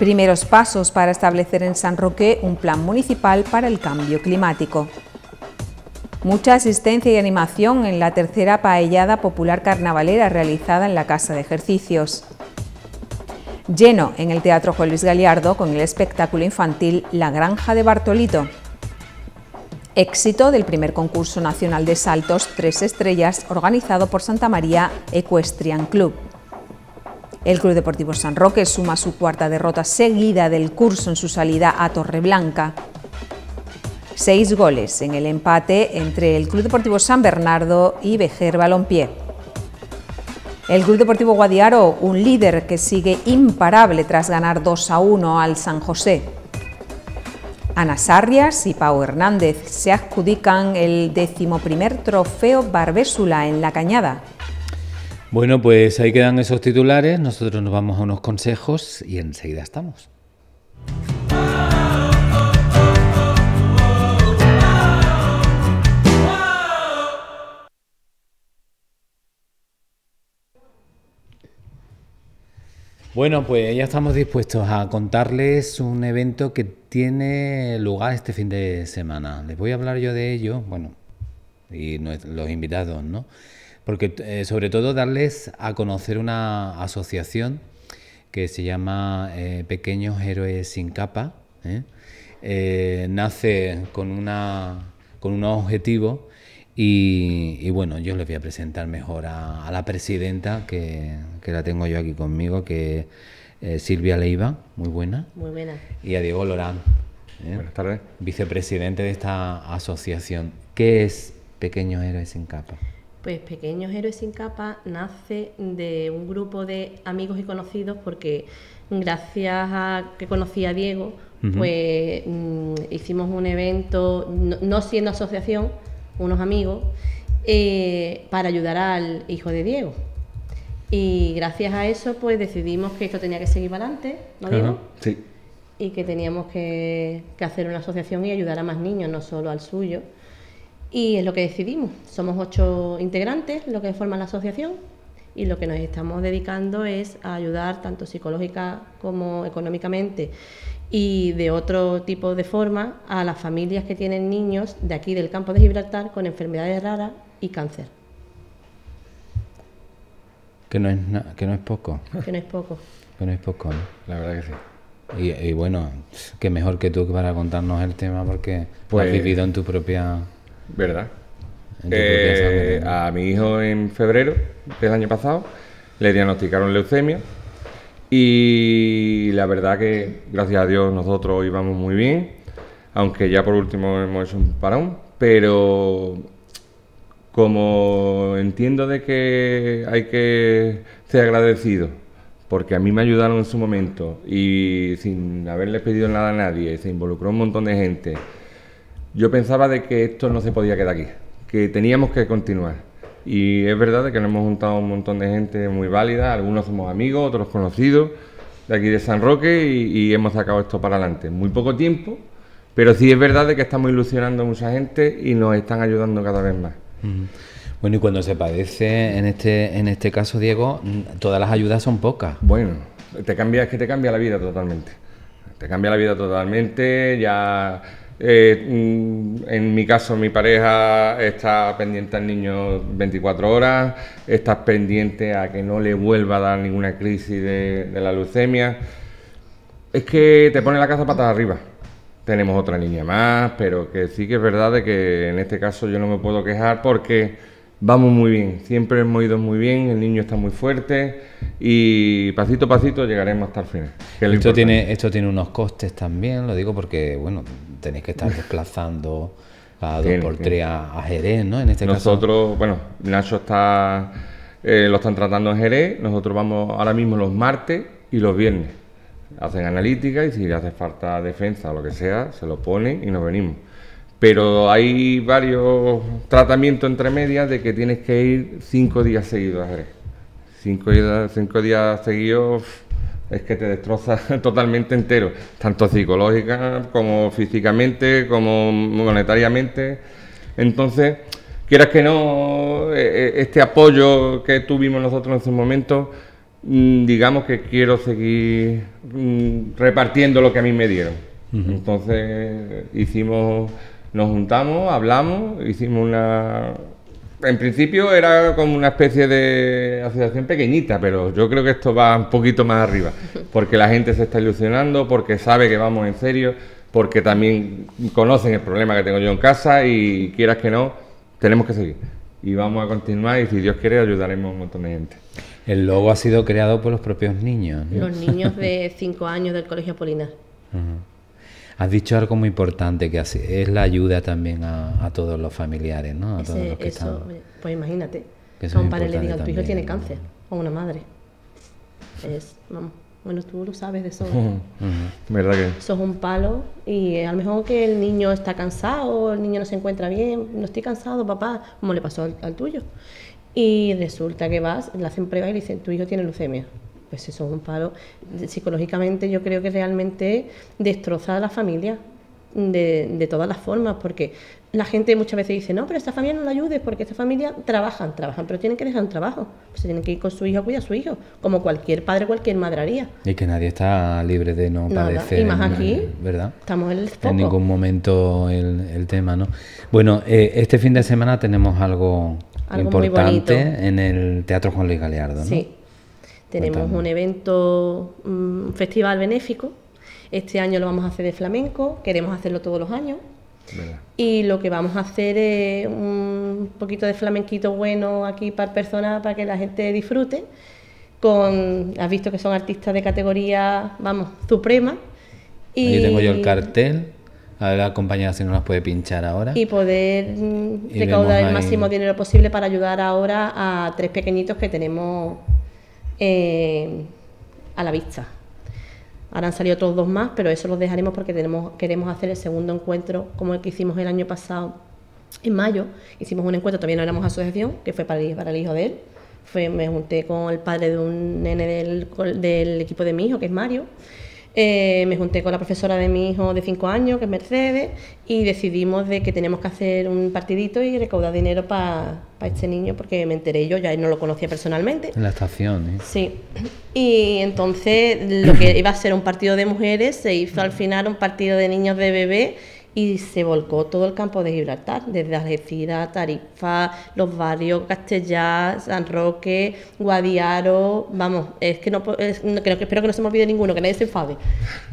Primeros pasos para establecer en San Roque un plan municipal para el cambio climático. Mucha asistencia y animación en la tercera paellada popular carnavalera realizada en la Casa de Ejercicios. Lleno en el Teatro Juan Luis Galiardo con el espectáculo infantil La Granja de Bartolito. Éxito del primer concurso nacional de saltos Tres Estrellas organizado por Santa María Equestrian Club. El Club Deportivo San Roque suma su cuarta derrota seguida del curso en su salida a Torreblanca. Seis goles en el empate entre el Club Deportivo San Bernardo y Vejer Balompié. El Club Deportivo Guadiaro, un líder que sigue imparable tras ganar 2 a 1 al San José. Ana Sarrias y Pau Hernández se adjudican el primer trofeo Barbésula en La Cañada. Bueno, pues ahí quedan esos titulares. Nosotros nos vamos a unos consejos y enseguida estamos. Bueno, pues ya estamos dispuestos a contarles un evento que tiene lugar este fin de semana. Les voy a hablar yo de ello, bueno, y los invitados, ¿no? porque eh, sobre todo darles a conocer una asociación que se llama eh, Pequeños Héroes Sin Capa. ¿eh? nace con, una, con un objetivo y, bueno, yo les voy a presentar mejor a, la presidenta que, la tengo yo aquí conmigo, que Silvia Leiva, muy buena. Muy buena. Y a Diego Lorán. Buenas tardes. Vicepresidente de esta asociación. ¿Qué es Pequeños Héroes Sin Capa? Pues Pequeños Héroes sin Capa nace de un grupo de amigos y conocidos porque gracias a que conocí a Diego, pues mm, hicimos un evento, no, siendo asociación, unos amigos, eh, para ayudar al hijo de Diego. Y gracias a eso, pues decidimos que esto tenía que seguir para adelante, ¿no, digo? Sí. Y que teníamos que hacer una asociación y ayudar a más niños, no solo al suyo y es lo que decidimos. Somos ocho integrantes, lo que forma la asociación, y lo que nos estamos dedicando es a ayudar tanto psicológica como económicamente y de otro tipo de forma a las familias que tienen niños de aquí del campo de Gibraltar con enfermedades raras y cáncer. Que no es, que no es poco. Que no es poco. que no es poco, la verdad que sí. Y, bueno, que mejor que tú para contarnos el tema porque has pues vivido en tu propia ¿Verdad? Eh, ¿eh? a mi hijo en febrero del año pasado le diagnosticaron leucemia y la verdad que gracias a Dios nosotros íbamos muy bien, aunque ya por último hemos hecho un parón, pero como entiendo de que hay que ser agradecido, porque a mí me ayudaron en su momento y sin haberle pedido nada a nadie, se involucró un montón de gente yo pensaba de que esto no se podía quedar aquí, que teníamos que continuar. Y es verdad de que nos hemos juntado un montón de gente muy válida, algunos somos amigos, otros conocidos de aquí de San Roque y, hemos sacado esto para adelante. Muy poco tiempo, pero sí es verdad de que estamos ilusionando a mucha gente y nos están ayudando cada vez más. Bueno, y cuando se padece, en este, en este caso, Diego, todas las ayudas son pocas. Bueno, te cambia, es que te cambia la vida totalmente. Te cambia la vida totalmente, ya eh, mm, en mi caso, mi pareja está pendiente al niño 24 horas, está pendiente a que no le vuelva a dar ninguna crisis de, la leucemia. Es que te pone la casa patas arriba. Tenemos otra niña más, pero que sí que es verdad de que en este caso yo no me puedo quejar porque vamos muy bien, siempre hemos ido muy bien, el niño está muy fuerte y pasito a pasito llegaremos hasta el final. Esto tiene, esto tiene unos costes también, lo digo porque, bueno, tenéis que estar desplazando a dos por tres a, Jerez, ¿no? En este Nosotros, bueno, Nacho está, eh, lo están tratando en Jerez, nosotros vamos ahora mismo los martes y los viernes. Hacen analítica y si le hace falta defensa o lo que sea, se lo ponen y nos venimos pero hay varios tratamientos entre medias de que tienes que ir cinco días seguidos a días Cinco, días seguidos es que te destroza totalmente entero, tanto psicológica como físicamente, como monetariamente. Entonces, quieras que no, e, e, este apoyo que tuvimos nosotros en ese momento, mm, digamos que quiero seguir mm, repartiendo lo que a mí me dieron. Entonces, hicimos nos juntamos, hablamos, hicimos una... En principio era como una especie de asociación pequeñita, pero yo creo que esto va un poquito más arriba, porque la gente se está ilusionando, porque sabe que vamos en serio, porque también conocen el problema que tengo yo en casa y quieras que no, tenemos que seguir. Y vamos a continuar y si Dios quiere ayudaremos a un montón de gente. El logo ha sido creado por los propios niños. Los niños de 5 años del Colegio Apolinar. Has dicho algo muy importante, que es la ayuda también a, todos los familiares, ¿no? Pues imagínate, que a un padre le digan, tu hijo tiene cáncer, o una madre. Es, vamos, bueno, tú lo sabes de eso. ¿Verdad que? Sos un palo y a lo mejor que el niño está cansado, el niño no se encuentra bien, no estoy cansado, papá, como le pasó al, al tuyo. Y resulta que vas, le hacen pruebas y le dicen, tu hijo tiene leucemia pues eso es un paro. Psicológicamente yo creo que realmente destroza a la familia de, todas las formas, porque la gente muchas veces dice, no, pero esta familia no la ayudes, porque esta familia trabajan, trabajan, pero tienen que dejar un trabajo, pues Se tienen que ir con su hijo a cuidar a su hijo, como cualquier padre, cualquier madre Y que nadie está libre de no padecer. Y más aquí, ¿verdad? Estamos en el En ningún momento el, tema, ¿no? Bueno, eh, este fin de semana tenemos algo, importante en el Teatro Juan Luis Galeardo, ¿no? Sí tenemos un evento, mm, un festival benéfico. Este año lo vamos a hacer de flamenco, queremos hacerlo todos los años. Y lo que vamos a hacer es un poquito de flamenquito bueno aquí para personas, para que la gente disfrute. Con, has visto que son artistas de categoría, vamos, suprema. Y Ahí tengo yo el cartel. A la compañera si no nos puede pinchar ahora. Y poder mm, recaudar el máximo dinero posible para ayudar ahora a tres pequeñitos que tenemos eh, a la vista. Ahora han salido otros dos más, pero eso los dejaremos porque tenemos, queremos hacer el segundo encuentro como el que hicimos el año pasado, en mayo. Hicimos un encuentro, también no éramos asociación, que fue para el, hijo de él. Fue, me junté con el padre de un nene del, del equipo de mi hijo, que es Mario. Eh, me junté con la profesora de mi hijo de 5 años, que es Mercedes, y decidimos de que teníamos que hacer un partidito y recaudar dinero para este niño, porque me enteré yo, ya no lo conocía personalmente. En la estación, ¿eh? Sí. Y entonces lo que iba a ser un partido de mujeres se hizo al final un partido de niños de bebé y se volcó todo el campo de Gibraltar, desde Algeciras, Tarifa, los barrios Castellá, San Roque, Guadiaro, vamos, es que no, creo que espero que no se me olvide ninguno, que nadie se enfade,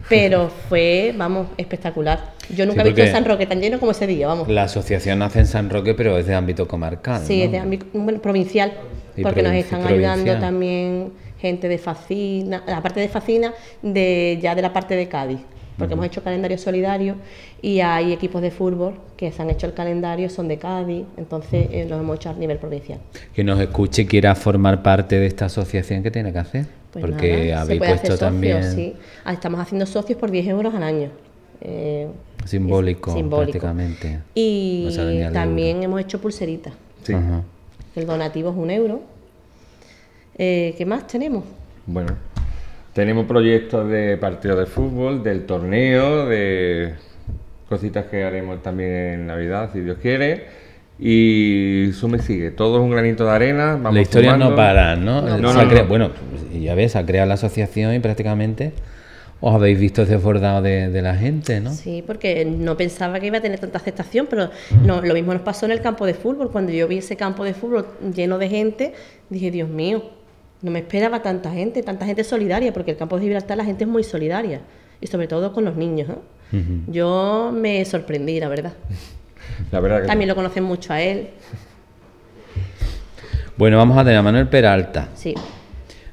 pero fue, vamos, espectacular. Yo nunca he visto San Roque tan lleno como ese día, vamos. La asociación nace en San Roque, pero es de ámbito comarcal. Sí, es de ámbito provincial, porque nos están ayudando también gente de Facina, la parte de Facina de ya de la parte de Cádiz porque hemos hecho calendario solidario y hay equipos de fútbol que se han hecho el calendario, son de Cádiz, entonces eh, los hemos hecho a nivel provincial. Que nos escuche quiera formar parte de esta asociación, ¿qué tiene que hacer? Pues porque habéis puesto también... Sí. Ah, estamos haciendo socios por 10 euros al año. Eh, simbólico, prácticamente. Y también hemos hecho pulseritas. El donativo es un euro. Eh, ¿Qué más tenemos? Bueno, tenemos proyectos de partido de fútbol, del torneo, de cositas que haremos también en Navidad, si Dios quiere. Y eso me sigue, todo es un granito de arena. la historia no para, ¿no? bueno, ya ves, ha creado la asociación y prácticamente os habéis visto desbordados de, de, la gente, ¿no? Sí, porque no pensaba que iba a tener tanta aceptación, pero lo mismo nos pasó en el campo de fútbol. Cuando yo vi ese campo de fútbol lleno de gente, dije, Dios mío, no me esperaba tanta gente, tanta gente solidaria, porque el campo de Gibraltar la gente es muy solidaria, y sobre todo con los niños. Yo me sorprendí, la verdad. También lo conocen mucho a él. Bueno, vamos a tener a Manuel Peralta. Sí.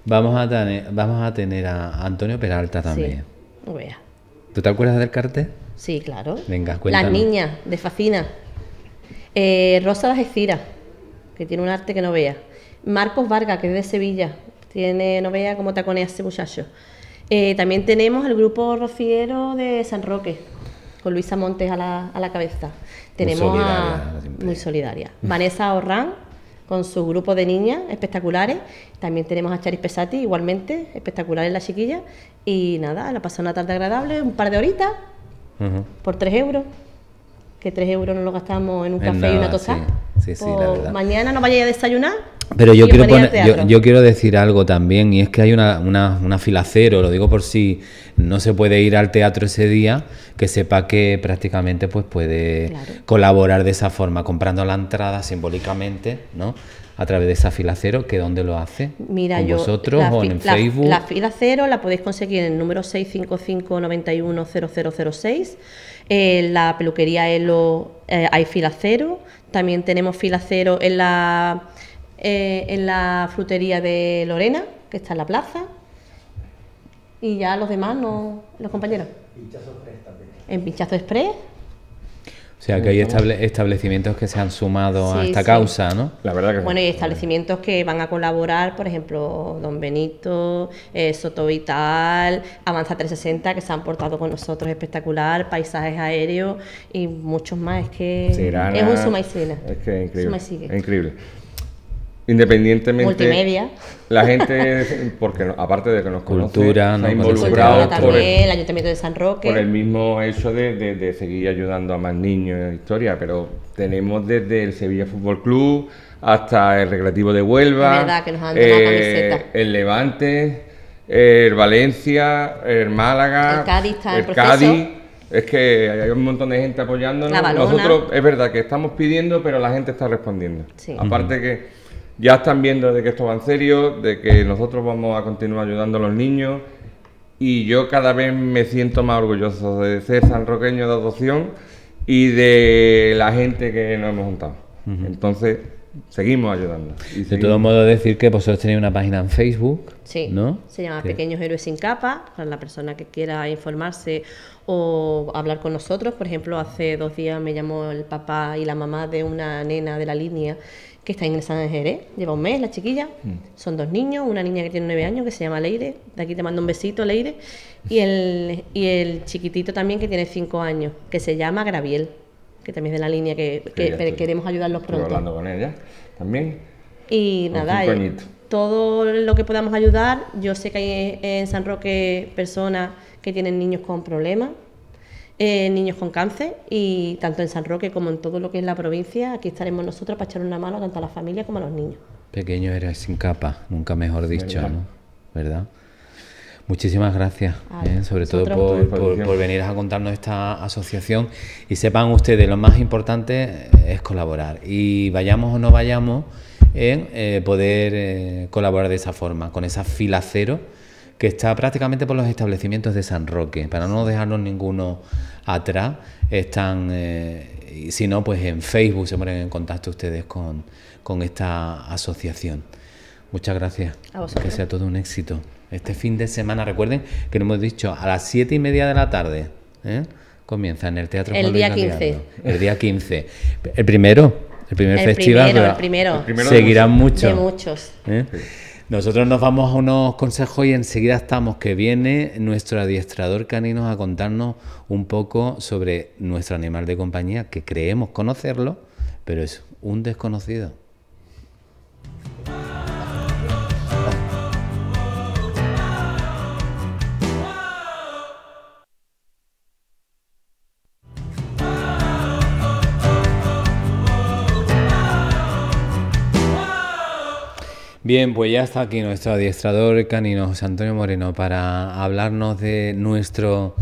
Vamos a tener, vamos a, tener a Antonio Peralta también. Vea. ¿Tú te acuerdas del cartel? Sí, claro. Venga, cuéntame. Las niñas, de Facina. Eh, Rosa las Esciras, que tiene un arte que no vea. Marcos Vargas, que es de Sevilla. Tiene, novela como cómo taconea ese muchacho. Eh, también tenemos el grupo rociero de San Roque, con Luisa Montes a la, a la cabeza. Tenemos muy solidaria. muy solidaria. Vanessa Orrán, con su grupo de niñas espectaculares. También tenemos a Charis Pesati, igualmente, espectaculares la chiquilla. Y nada, la pasó una tarde agradable, un par de horitas, por 3 euros. Que 3 euros no lo gastamos en un café y una cosa Sí, sí, la verdad. Mañana no vayáis a desayunar pero yo quiero, yo, quiero decir algo también, y es que hay una, fila cero, lo digo por si no se puede ir al teatro ese día, que sepa que prácticamente pues puede colaborar de esa forma, comprando la entrada simbólicamente, ¿no? A través de esa fila cero, que dónde lo hace, Mira, yo, vosotros o en la, Facebook. La cero la podéis conseguir en el número 655910006, eh, la peluquería Elo eh, hay cero, también tenemos fila cero en la eh, en la frutería de Lorena, que está en la plaza, y ya los demás, no, los compañeros. Pinchazo Express En Pinchazo Express. O sea, que hay establecimientos que se han sumado a esta causa, ¿no? La verdad que Bueno, y establecimientos que van a colaborar, por ejemplo, Don Benito, eh, Soto Vital, Avanza 360, que se han portado con nosotros espectacular, Paisajes Aéreos y muchos más. Es que es un suma y Es que increíble. Es increíble. Independientemente. Multimedia. La gente, porque aparte de que nos Cultura, conoce, involucrado el, Ayuntamiento de San Roque. Por el mismo hecho de, de, seguir ayudando a más niños en la historia, pero tenemos desde el Sevilla Fútbol Club hasta el Recreativo de Huelva. Verdad, que nos han eh, el Levante, el Valencia, el Málaga. El Cádiz el Cádiz. Es que hay un montón de gente apoyándonos. Nosotros, es verdad que estamos pidiendo, pero la gente está respondiendo. Aparte que ya están viendo de que esto va en serio, de que nosotros vamos a continuar ayudando a los niños y yo cada vez me siento más orgulloso de ser sanroqueño de adopción y de la gente que nos hemos juntado. Entonces, seguimos ayudando. Y de todo modo, decir que vosotros tenéis una página en Facebook, sí, ¿no? Se llama Pequeños Héroes Sin Capa, para la persona que quiera informarse o hablar con nosotros. Por ejemplo, hace dos días me llamó el papá y la mamá de una nena de la línea que está ingresada en Jerez, lleva un mes la chiquilla, mm. son dos niños, una niña que tiene nueve años que se llama Leire, de aquí te mando un besito Leire, y el, y el chiquitito también que tiene cinco años, que se llama Graviel, que también es de la línea que, que, queremos ayudarlos pronto. Estoy hablando con ella también. Y nada, todo lo que podamos ayudar, yo sé que hay en San Roque personas que tienen niños con problemas, niños con cáncer y tanto en San Roque como en todo lo que es la provincia, aquí estaremos nosotros para echar una mano tanto a la familia como a los niños. Pequeño eres sin capa, nunca mejor dicho, ¿verdad? Muchísimas gracias, ¿eh? sobre todo por, venir a contarnos esta asociación. Y sepan ustedes, lo más importante eh, es colaborar. Y vayamos o no vayamos, en eh, poder colaborar de esa forma, con esa fila cero que está prácticamente por los establecimientos de San Roque. Para no dejarnos ninguno atrás, están, eh, si no, pues en Facebook se ponen en contacto ustedes con, esta asociación. Muchas gracias. que sea todo un éxito. Este fin de semana, recuerden que lo hemos dicho, a las siete y media de la tarde ¿eh? comienza en el Teatro El día 15. El día 15. El primero, el primer festival. Primero, el primero. El primero seguirán muchos. muchos. ¿eh? Nosotros nos vamos a unos consejos y enseguida estamos que viene nuestro adiestrador Caninos a contarnos un poco sobre nuestro animal de compañía que creemos conocerlo, pero es un desconocido. Bien, pues ya está aquí nuestro adiestrador canino José Antonio Moreno para hablarnos de nuestro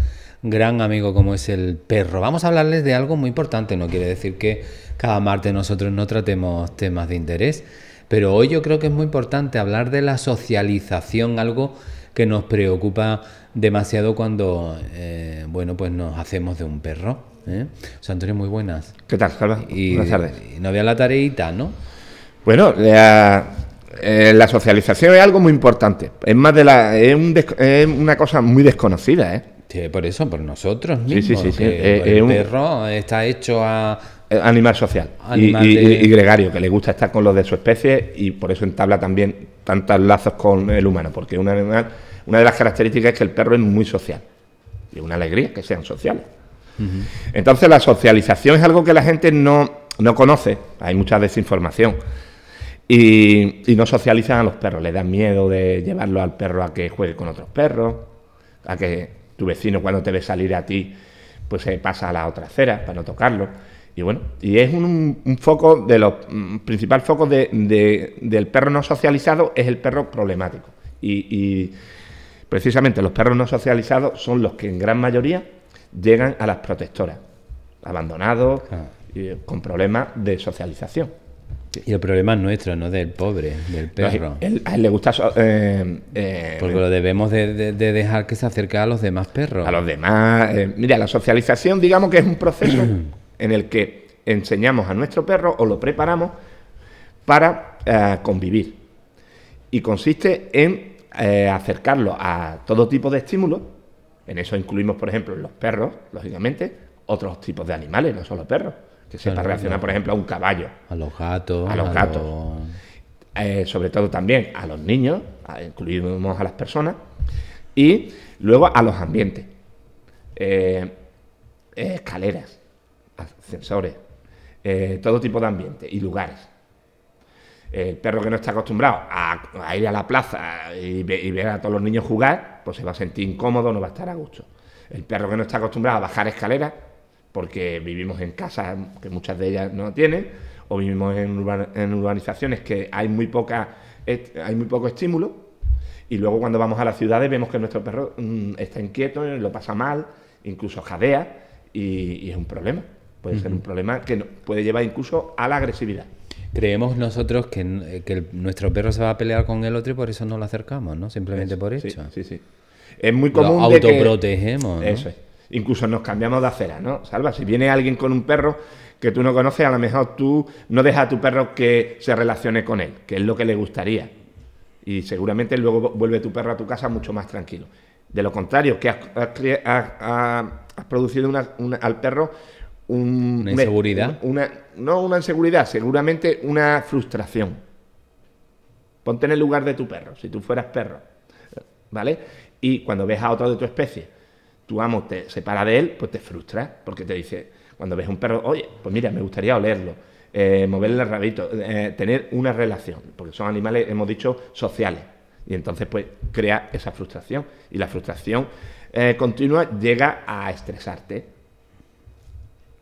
gran amigo como es el perro. Vamos a hablarles de algo muy importante, no quiere decir que cada martes nosotros no tratemos temas de interés, pero hoy yo creo que es muy importante hablar de la socialización, algo que nos preocupa demasiado cuando, eh, bueno, pues nos hacemos de un perro. ¿eh? José Antonio, muy buenas. ¿Qué tal, Carlos? Y, Buenas tardes. Y no vea la tareita, ¿no? Bueno, ha... Eh, la socialización es algo muy importante. Es más de la, es, una cosa muy desconocida, ¿eh? por eso, por nosotros mismos. Sí, eh, el eh, perro está hecho a animal social y, gregario, que le gusta estar con los de su especie y por eso entabla también tantos lazos con el humano, porque una de las características es que el perro es muy social. Y una alegría que sean sociales. Entonces la socialización es algo que la gente no, no conoce, hay mucha desinformación. Y, no socializan a los perros, le dan miedo de llevarlo al perro a que juegue con otros perros, a que tu vecino cuando te ve salir a ti, pues se pasa a la otra acera para no tocarlo. Y bueno, y es un, foco de los mm, principal foco de, del perro no socializado es el perro problemático. Y, precisamente los perros no socializados son los que en gran mayoría llegan a las protectoras, abandonados, ah. eh, con problemas de socialización. Y el problema es nuestro, no del pobre, del perro. a él le gusta... Eh, eh, Porque lo debemos de, dejar que se acerque a los demás perros. A los demás... Eh, mira, la socialización digamos que es un proceso en el que enseñamos a nuestro perro o lo preparamos para convivir. Y consiste en acercarlo a todo tipo de estímulos. En eso incluimos, por ejemplo, los perros, lógicamente, otros tipos de animales, no solo perros que claro, sepa reaccionar por ejemplo, a un caballo. A los gatos. A los gatos. Eh, sobre todo también a los niños, a, incluimos a las personas, y luego a los ambientes. Eh, escaleras, ascensores, eh, todo tipo de ambientes y lugares. El perro que no está acostumbrado a, ir a la plaza y ver a todos los niños jugar, pues se va a sentir incómodo, no va a estar a gusto. El perro que no está acostumbrado a bajar escaleras, porque vivimos en casas que muchas de ellas no tienen, o vivimos en, urbanizaciones que hay muy, poca, hay muy poco estímulo, y luego cuando vamos a las ciudades vemos que nuestro perro mm, está inquieto, lo pasa mal, incluso jadea, y, es un problema. Puede ser un problema que puede llevar incluso a la agresividad. Creemos nosotros que, eh, nuestro perro se va a pelear con el otro y por eso no lo acercamos, ¿no? Simplemente por eso. Sí, sí, sí. Es muy común. Lo autoprotegemos. Eso es incluso nos cambiamos de acera, ¿no? Salva, si viene alguien con un perro que tú no conoces, a lo mejor tú no dejas a tu perro que se relacione con él, que es lo que le gustaría. Y seguramente luego vuelve tu perro a tu casa mucho más tranquilo. De lo contrario, que has, producido al perro una inseguridad. no una inseguridad, seguramente una frustración. Ponte en el lugar de tu perro, si tú fueras perro. ¿Vale? Y cuando ves a otro de tu especie tu amo te separa de él, pues te frustra, porque te dice, cuando ves un perro, oye, pues mira, me gustaría olerlo, eh, moverle el rabito, eh, tener una relación, porque son animales, hemos dicho, sociales. Y entonces, pues, crea esa frustración. Y la frustración eh, continua llega a estresarte.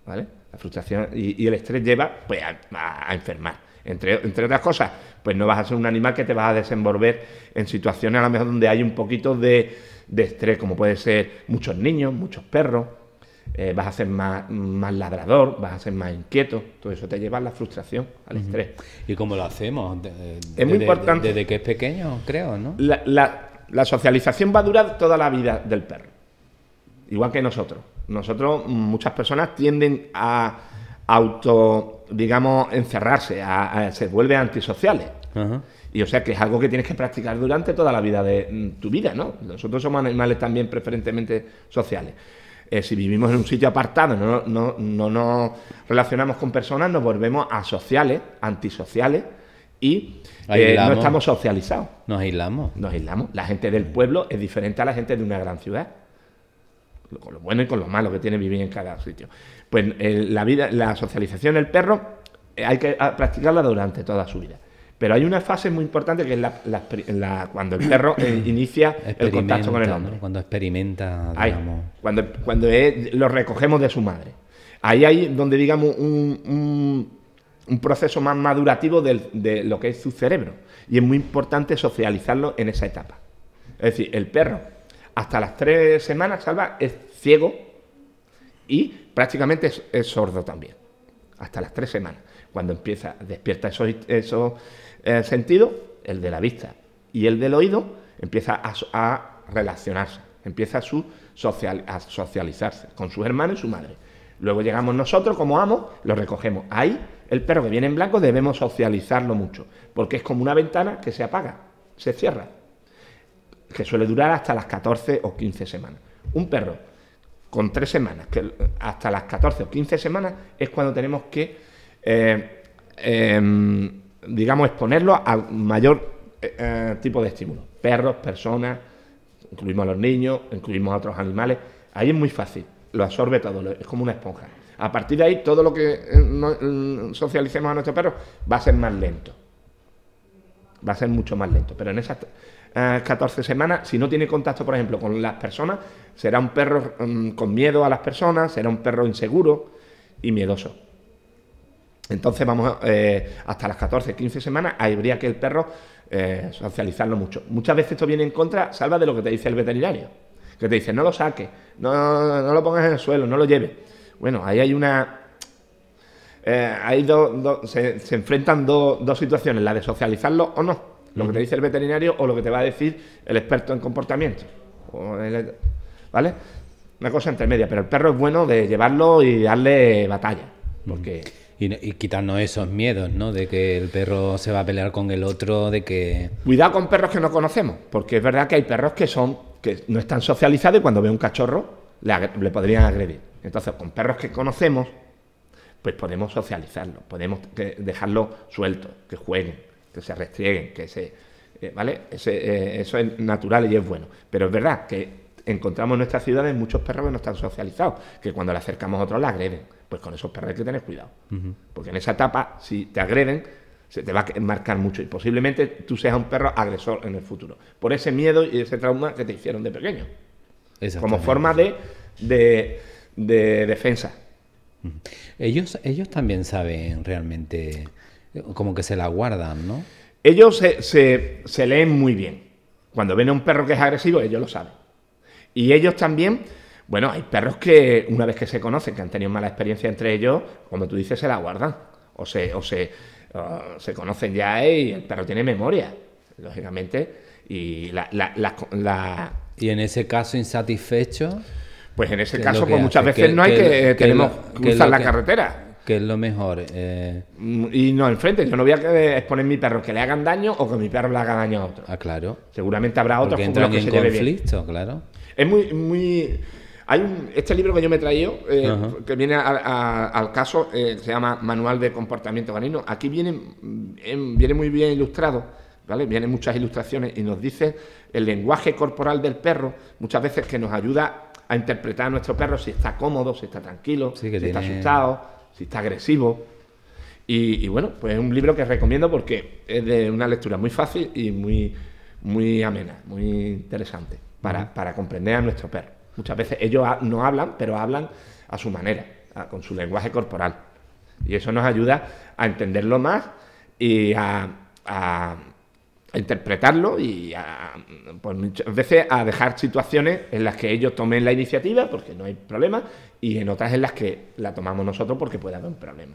¿Vale? La frustración y, el estrés lleva, pues, a, enfermar. Entre, entre, otras cosas, pues no vas a ser un animal que te vas a desenvolver en situaciones a lo mejor donde hay un poquito de, de estrés, como puede ser muchos niños, muchos perros, eh, vas a ser más, más, ladrador, vas a ser más inquieto, todo eso te lleva a la frustración, al estrés. ¿Y cómo lo hacemos? es muy importante. Desde que es pequeño, creo, ¿no? La, socialización va a durar toda la vida del perro, igual que nosotros. Nosotros, muchas personas tienden a auto, digamos, encerrarse, a, se vuelven antisociales. Y o sea que es algo que tienes que practicar durante toda la vida de mm, tu vida, ¿no? Nosotros somos animales también preferentemente sociales. Eh, si vivimos en un sitio apartado, no, nos relacionamos con personas, nos volvemos asociales, antisociales y eh, no estamos socializados. Nos aislamos. Nos aislamos. La gente del pueblo es diferente a la gente de una gran ciudad. Con lo bueno y con lo malo que tiene vivir en cada sitio. Pues eh, la vida, la socialización del perro hay que ah, practicarla durante toda su vida. Pero hay una fase muy importante que es cuando el perro eh, inicia el contacto con el hombre. Cuando experimenta, cuando, cuando lo recogemos de su madre. Ahí hay donde, digamos, un, proceso más madurativo de lo que es su cerebro. Y es muy importante socializarlo en esa etapa. Es decir, el perro hasta las tres semanas, Salva, es ciego y prácticamente es, sordo también. Hasta las tres semanas. Cuando empieza, despierta esos el eh, sentido, el de la vista y el del oído, empieza a, relacionarse, empieza a, su social, a socializarse con sus hermanos y su madre. Luego llegamos nosotros como amos, lo recogemos. Ahí el perro que viene en blanco debemos socializarlo mucho, porque es como una ventana que se apaga, se cierra, que suele durar hasta las 14 o 15 semanas. Un perro con tres semanas, que hasta las 14 o 15 semanas es cuando tenemos que eh, em, digamos, exponerlo a mayor eh, eh, tipo de estímulo. Perros, personas, incluimos a los niños, incluimos a otros animales. Ahí es muy fácil, lo absorbe todo, es como una esponja. A partir de ahí, todo lo que eh, mm, socialicemos a nuestro perro va a ser más lento. Va a ser mucho más lento. Pero en esas 14 semanas, si no tiene contacto, por ejemplo, con las personas, será un perro mm, con miedo a las personas, será un perro inseguro y miedoso. Entonces vamos eh, hasta las 14, 15 semanas, habría que el perro eh, socializarlo mucho. Muchas veces esto viene en contra, salva de lo que te dice el veterinario, que te dice no lo saques, no, lo pongas en el suelo, no lo lleves. Bueno, ahí hay una... Eh, hay dos, se, enfrentan dos situaciones, la de socializarlo o no, lo que te dice el veterinario o lo que te va a decir el experto en comportamiento. ¿Vale? Una cosa intermedia, pero el perro es bueno de llevarlo y darle batalla, porque... Y, quitarnos esos miedos, ¿no? De que el perro se va a pelear con el otro, de que... Cuidado con perros que no conocemos, porque es verdad que hay perros que son que no están socializados y cuando ve un cachorro le, podrían agredir. Entonces, con perros que conocemos, pues podemos socializarlos, podemos que dejarlo suelto, que jueguen, que se restrieguen, que se... Eh, ¿Vale? Eh, eso es natural y es bueno. Pero es verdad que encontramos en nuestras ciudades muchos perros que no están socializados, que cuando le acercamos a otros la agreden. Pues con esos perros hay que tener cuidado. Porque en esa etapa, si te agreden, se te va a marcar mucho y posiblemente tú seas un perro agresor en el futuro. Por ese miedo y ese trauma que te hicieron de pequeño. Como forma de, defensa. Ellos, ellos también saben realmente, eh, como que se la guardan, ¿no? Ellos se, leen muy bien. Cuando ven un perro que es agresivo, ellos lo saben. Y ellos también, bueno, hay perros que una vez que se conocen, que han tenido mala experiencia entre ellos, como tú dices, se la guardan. O se, o se, ah, se conocen ya y el perro tiene memoria, lógicamente. Y la, Y en ese caso insatisfecho... Pues en ese caso, pues muchas veces no hay que, tenemos que cruzar la carretera que es lo mejor. Eh, mm, y no enfrente, yo no voy a exponer mi perro que le hagan daño o que mi perro le haga daño a otro. Ah, claro. Seguramente habrá otro que en conflicto, claro. Es muy, muy. Hay este libro que yo me he traído, eh, que viene al caso, eh, se llama Manual de Comportamiento Canino. Aquí viene, em, viene muy bien ilustrado, ¿vale? Vienen muchas ilustraciones y nos dice el lenguaje corporal del perro, muchas veces que nos ayuda a interpretar a nuestro perro si está cómodo, si está tranquilo, si está asustado, si está agresivo. Y, bueno, pues es un libro que recomiendo porque es de una lectura muy fácil y muy, muy amena, muy interesante para, para comprender a nuestro perro. Muchas veces ellos no hablan, pero hablan a su manera, con su lenguaje corporal. Y eso nos ayuda a entenderlo más y a a interpretarlo y a, pues muchas veces a dejar situaciones en las que ellos tomen la iniciativa porque no hay problema y en otras en las que la tomamos nosotros porque puede haber un problema.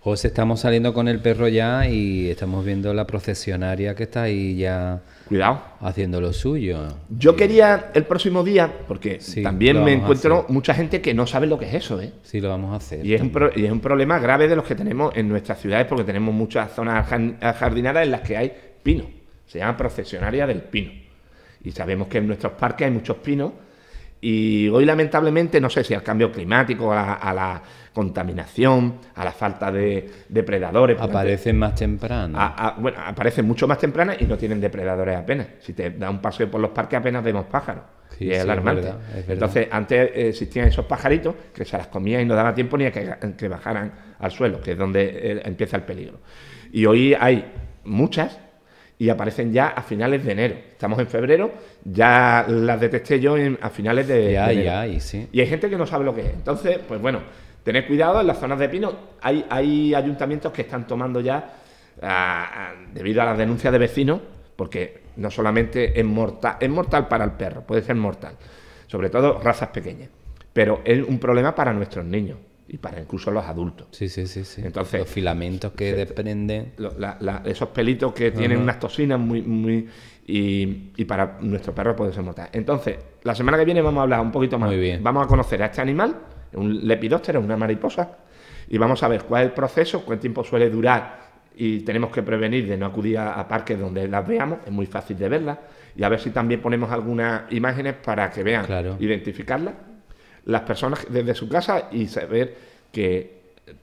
José, estamos saliendo con el perro ya y estamos viendo la procesionaria que está ahí ya Cuidado. haciendo lo suyo. Yo quería el próximo día, porque también me encuentro mucha gente que no sabe lo que es eso. ¿eh? Sí, lo vamos a hacer. Y es, un y es un problema grave de los que tenemos en nuestras ciudades porque tenemos muchas zonas jardinadas en las que hay pinos, se llama procesionaria del pino. Y sabemos que en nuestros parques hay muchos pinos y hoy lamentablemente, no sé si al cambio climático, a, la contaminación, a la falta de depredadores. Pues, aparecen más temprano. bueno, aparecen mucho más tempranas y no tienen depredadores apenas. Si te da un paseo por los parques apenas vemos pájaros. y es alarmante. Entonces, antes eh, existían esos pajaritos que se las comían y no daba tiempo ni a que bajaran al suelo, que es donde eh, empieza el peligro. Y hoy hay muchas y aparecen ya a finales de enero. Estamos en febrero, ya las detecté yo en, a finales de, y, hay gente que no sabe lo que es. Entonces, pues bueno, tened cuidado en las zonas de pino. Hay, hay ayuntamientos que están tomando ya, debido a las denuncias de vecinos, porque no solamente es mortal, es mortal para el perro, puede ser mortal, sobre todo razas pequeñas, pero es un problema para nuestros niños y para incluso los adultos. Sí, sí, sí. sí. Entonces, los filamentos que desprenden. esos pelitos que tienen unas toxinas muy... muy y, para nuestro perro puede ser mortal. Entonces, la semana que viene vamos a hablar un poquito más. Muy bien. Vamos a conocer a este animal, un lepidóptero, una mariposa, y vamos a ver cuál es el proceso, cuánto tiempo suele durar y tenemos que prevenir de no acudir a, parques donde las veamos, es muy fácil de verlas, y a ver si también ponemos algunas imágenes para que vean, identificarlas las personas desde su casa y saber que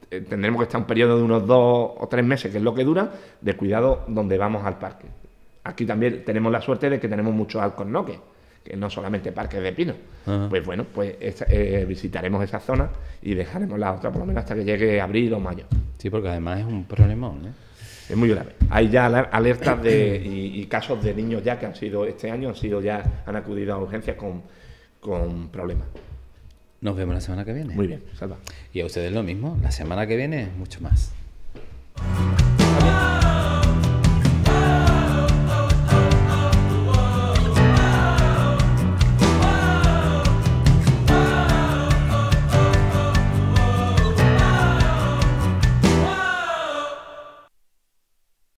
eh, tendremos que estar un periodo de unos dos o tres meses, que es lo que dura, de cuidado donde vamos al parque. Aquí también tenemos la suerte de que tenemos muchos alcornoques, que no solamente parques de pino. Pues bueno, pues eh, visitaremos esa zona y dejaremos la otra por lo menos hasta que llegue abril o mayo. Sí, porque además es un problemón, ¿eh? Es muy grave. Hay ya alertas de, y, casos de niños ya que han sido este año, han sido ya, han acudido a urgencias con, con problemas. Nos vemos la semana que viene. Muy bien, salva. Y a ustedes lo mismo, la semana que viene mucho más.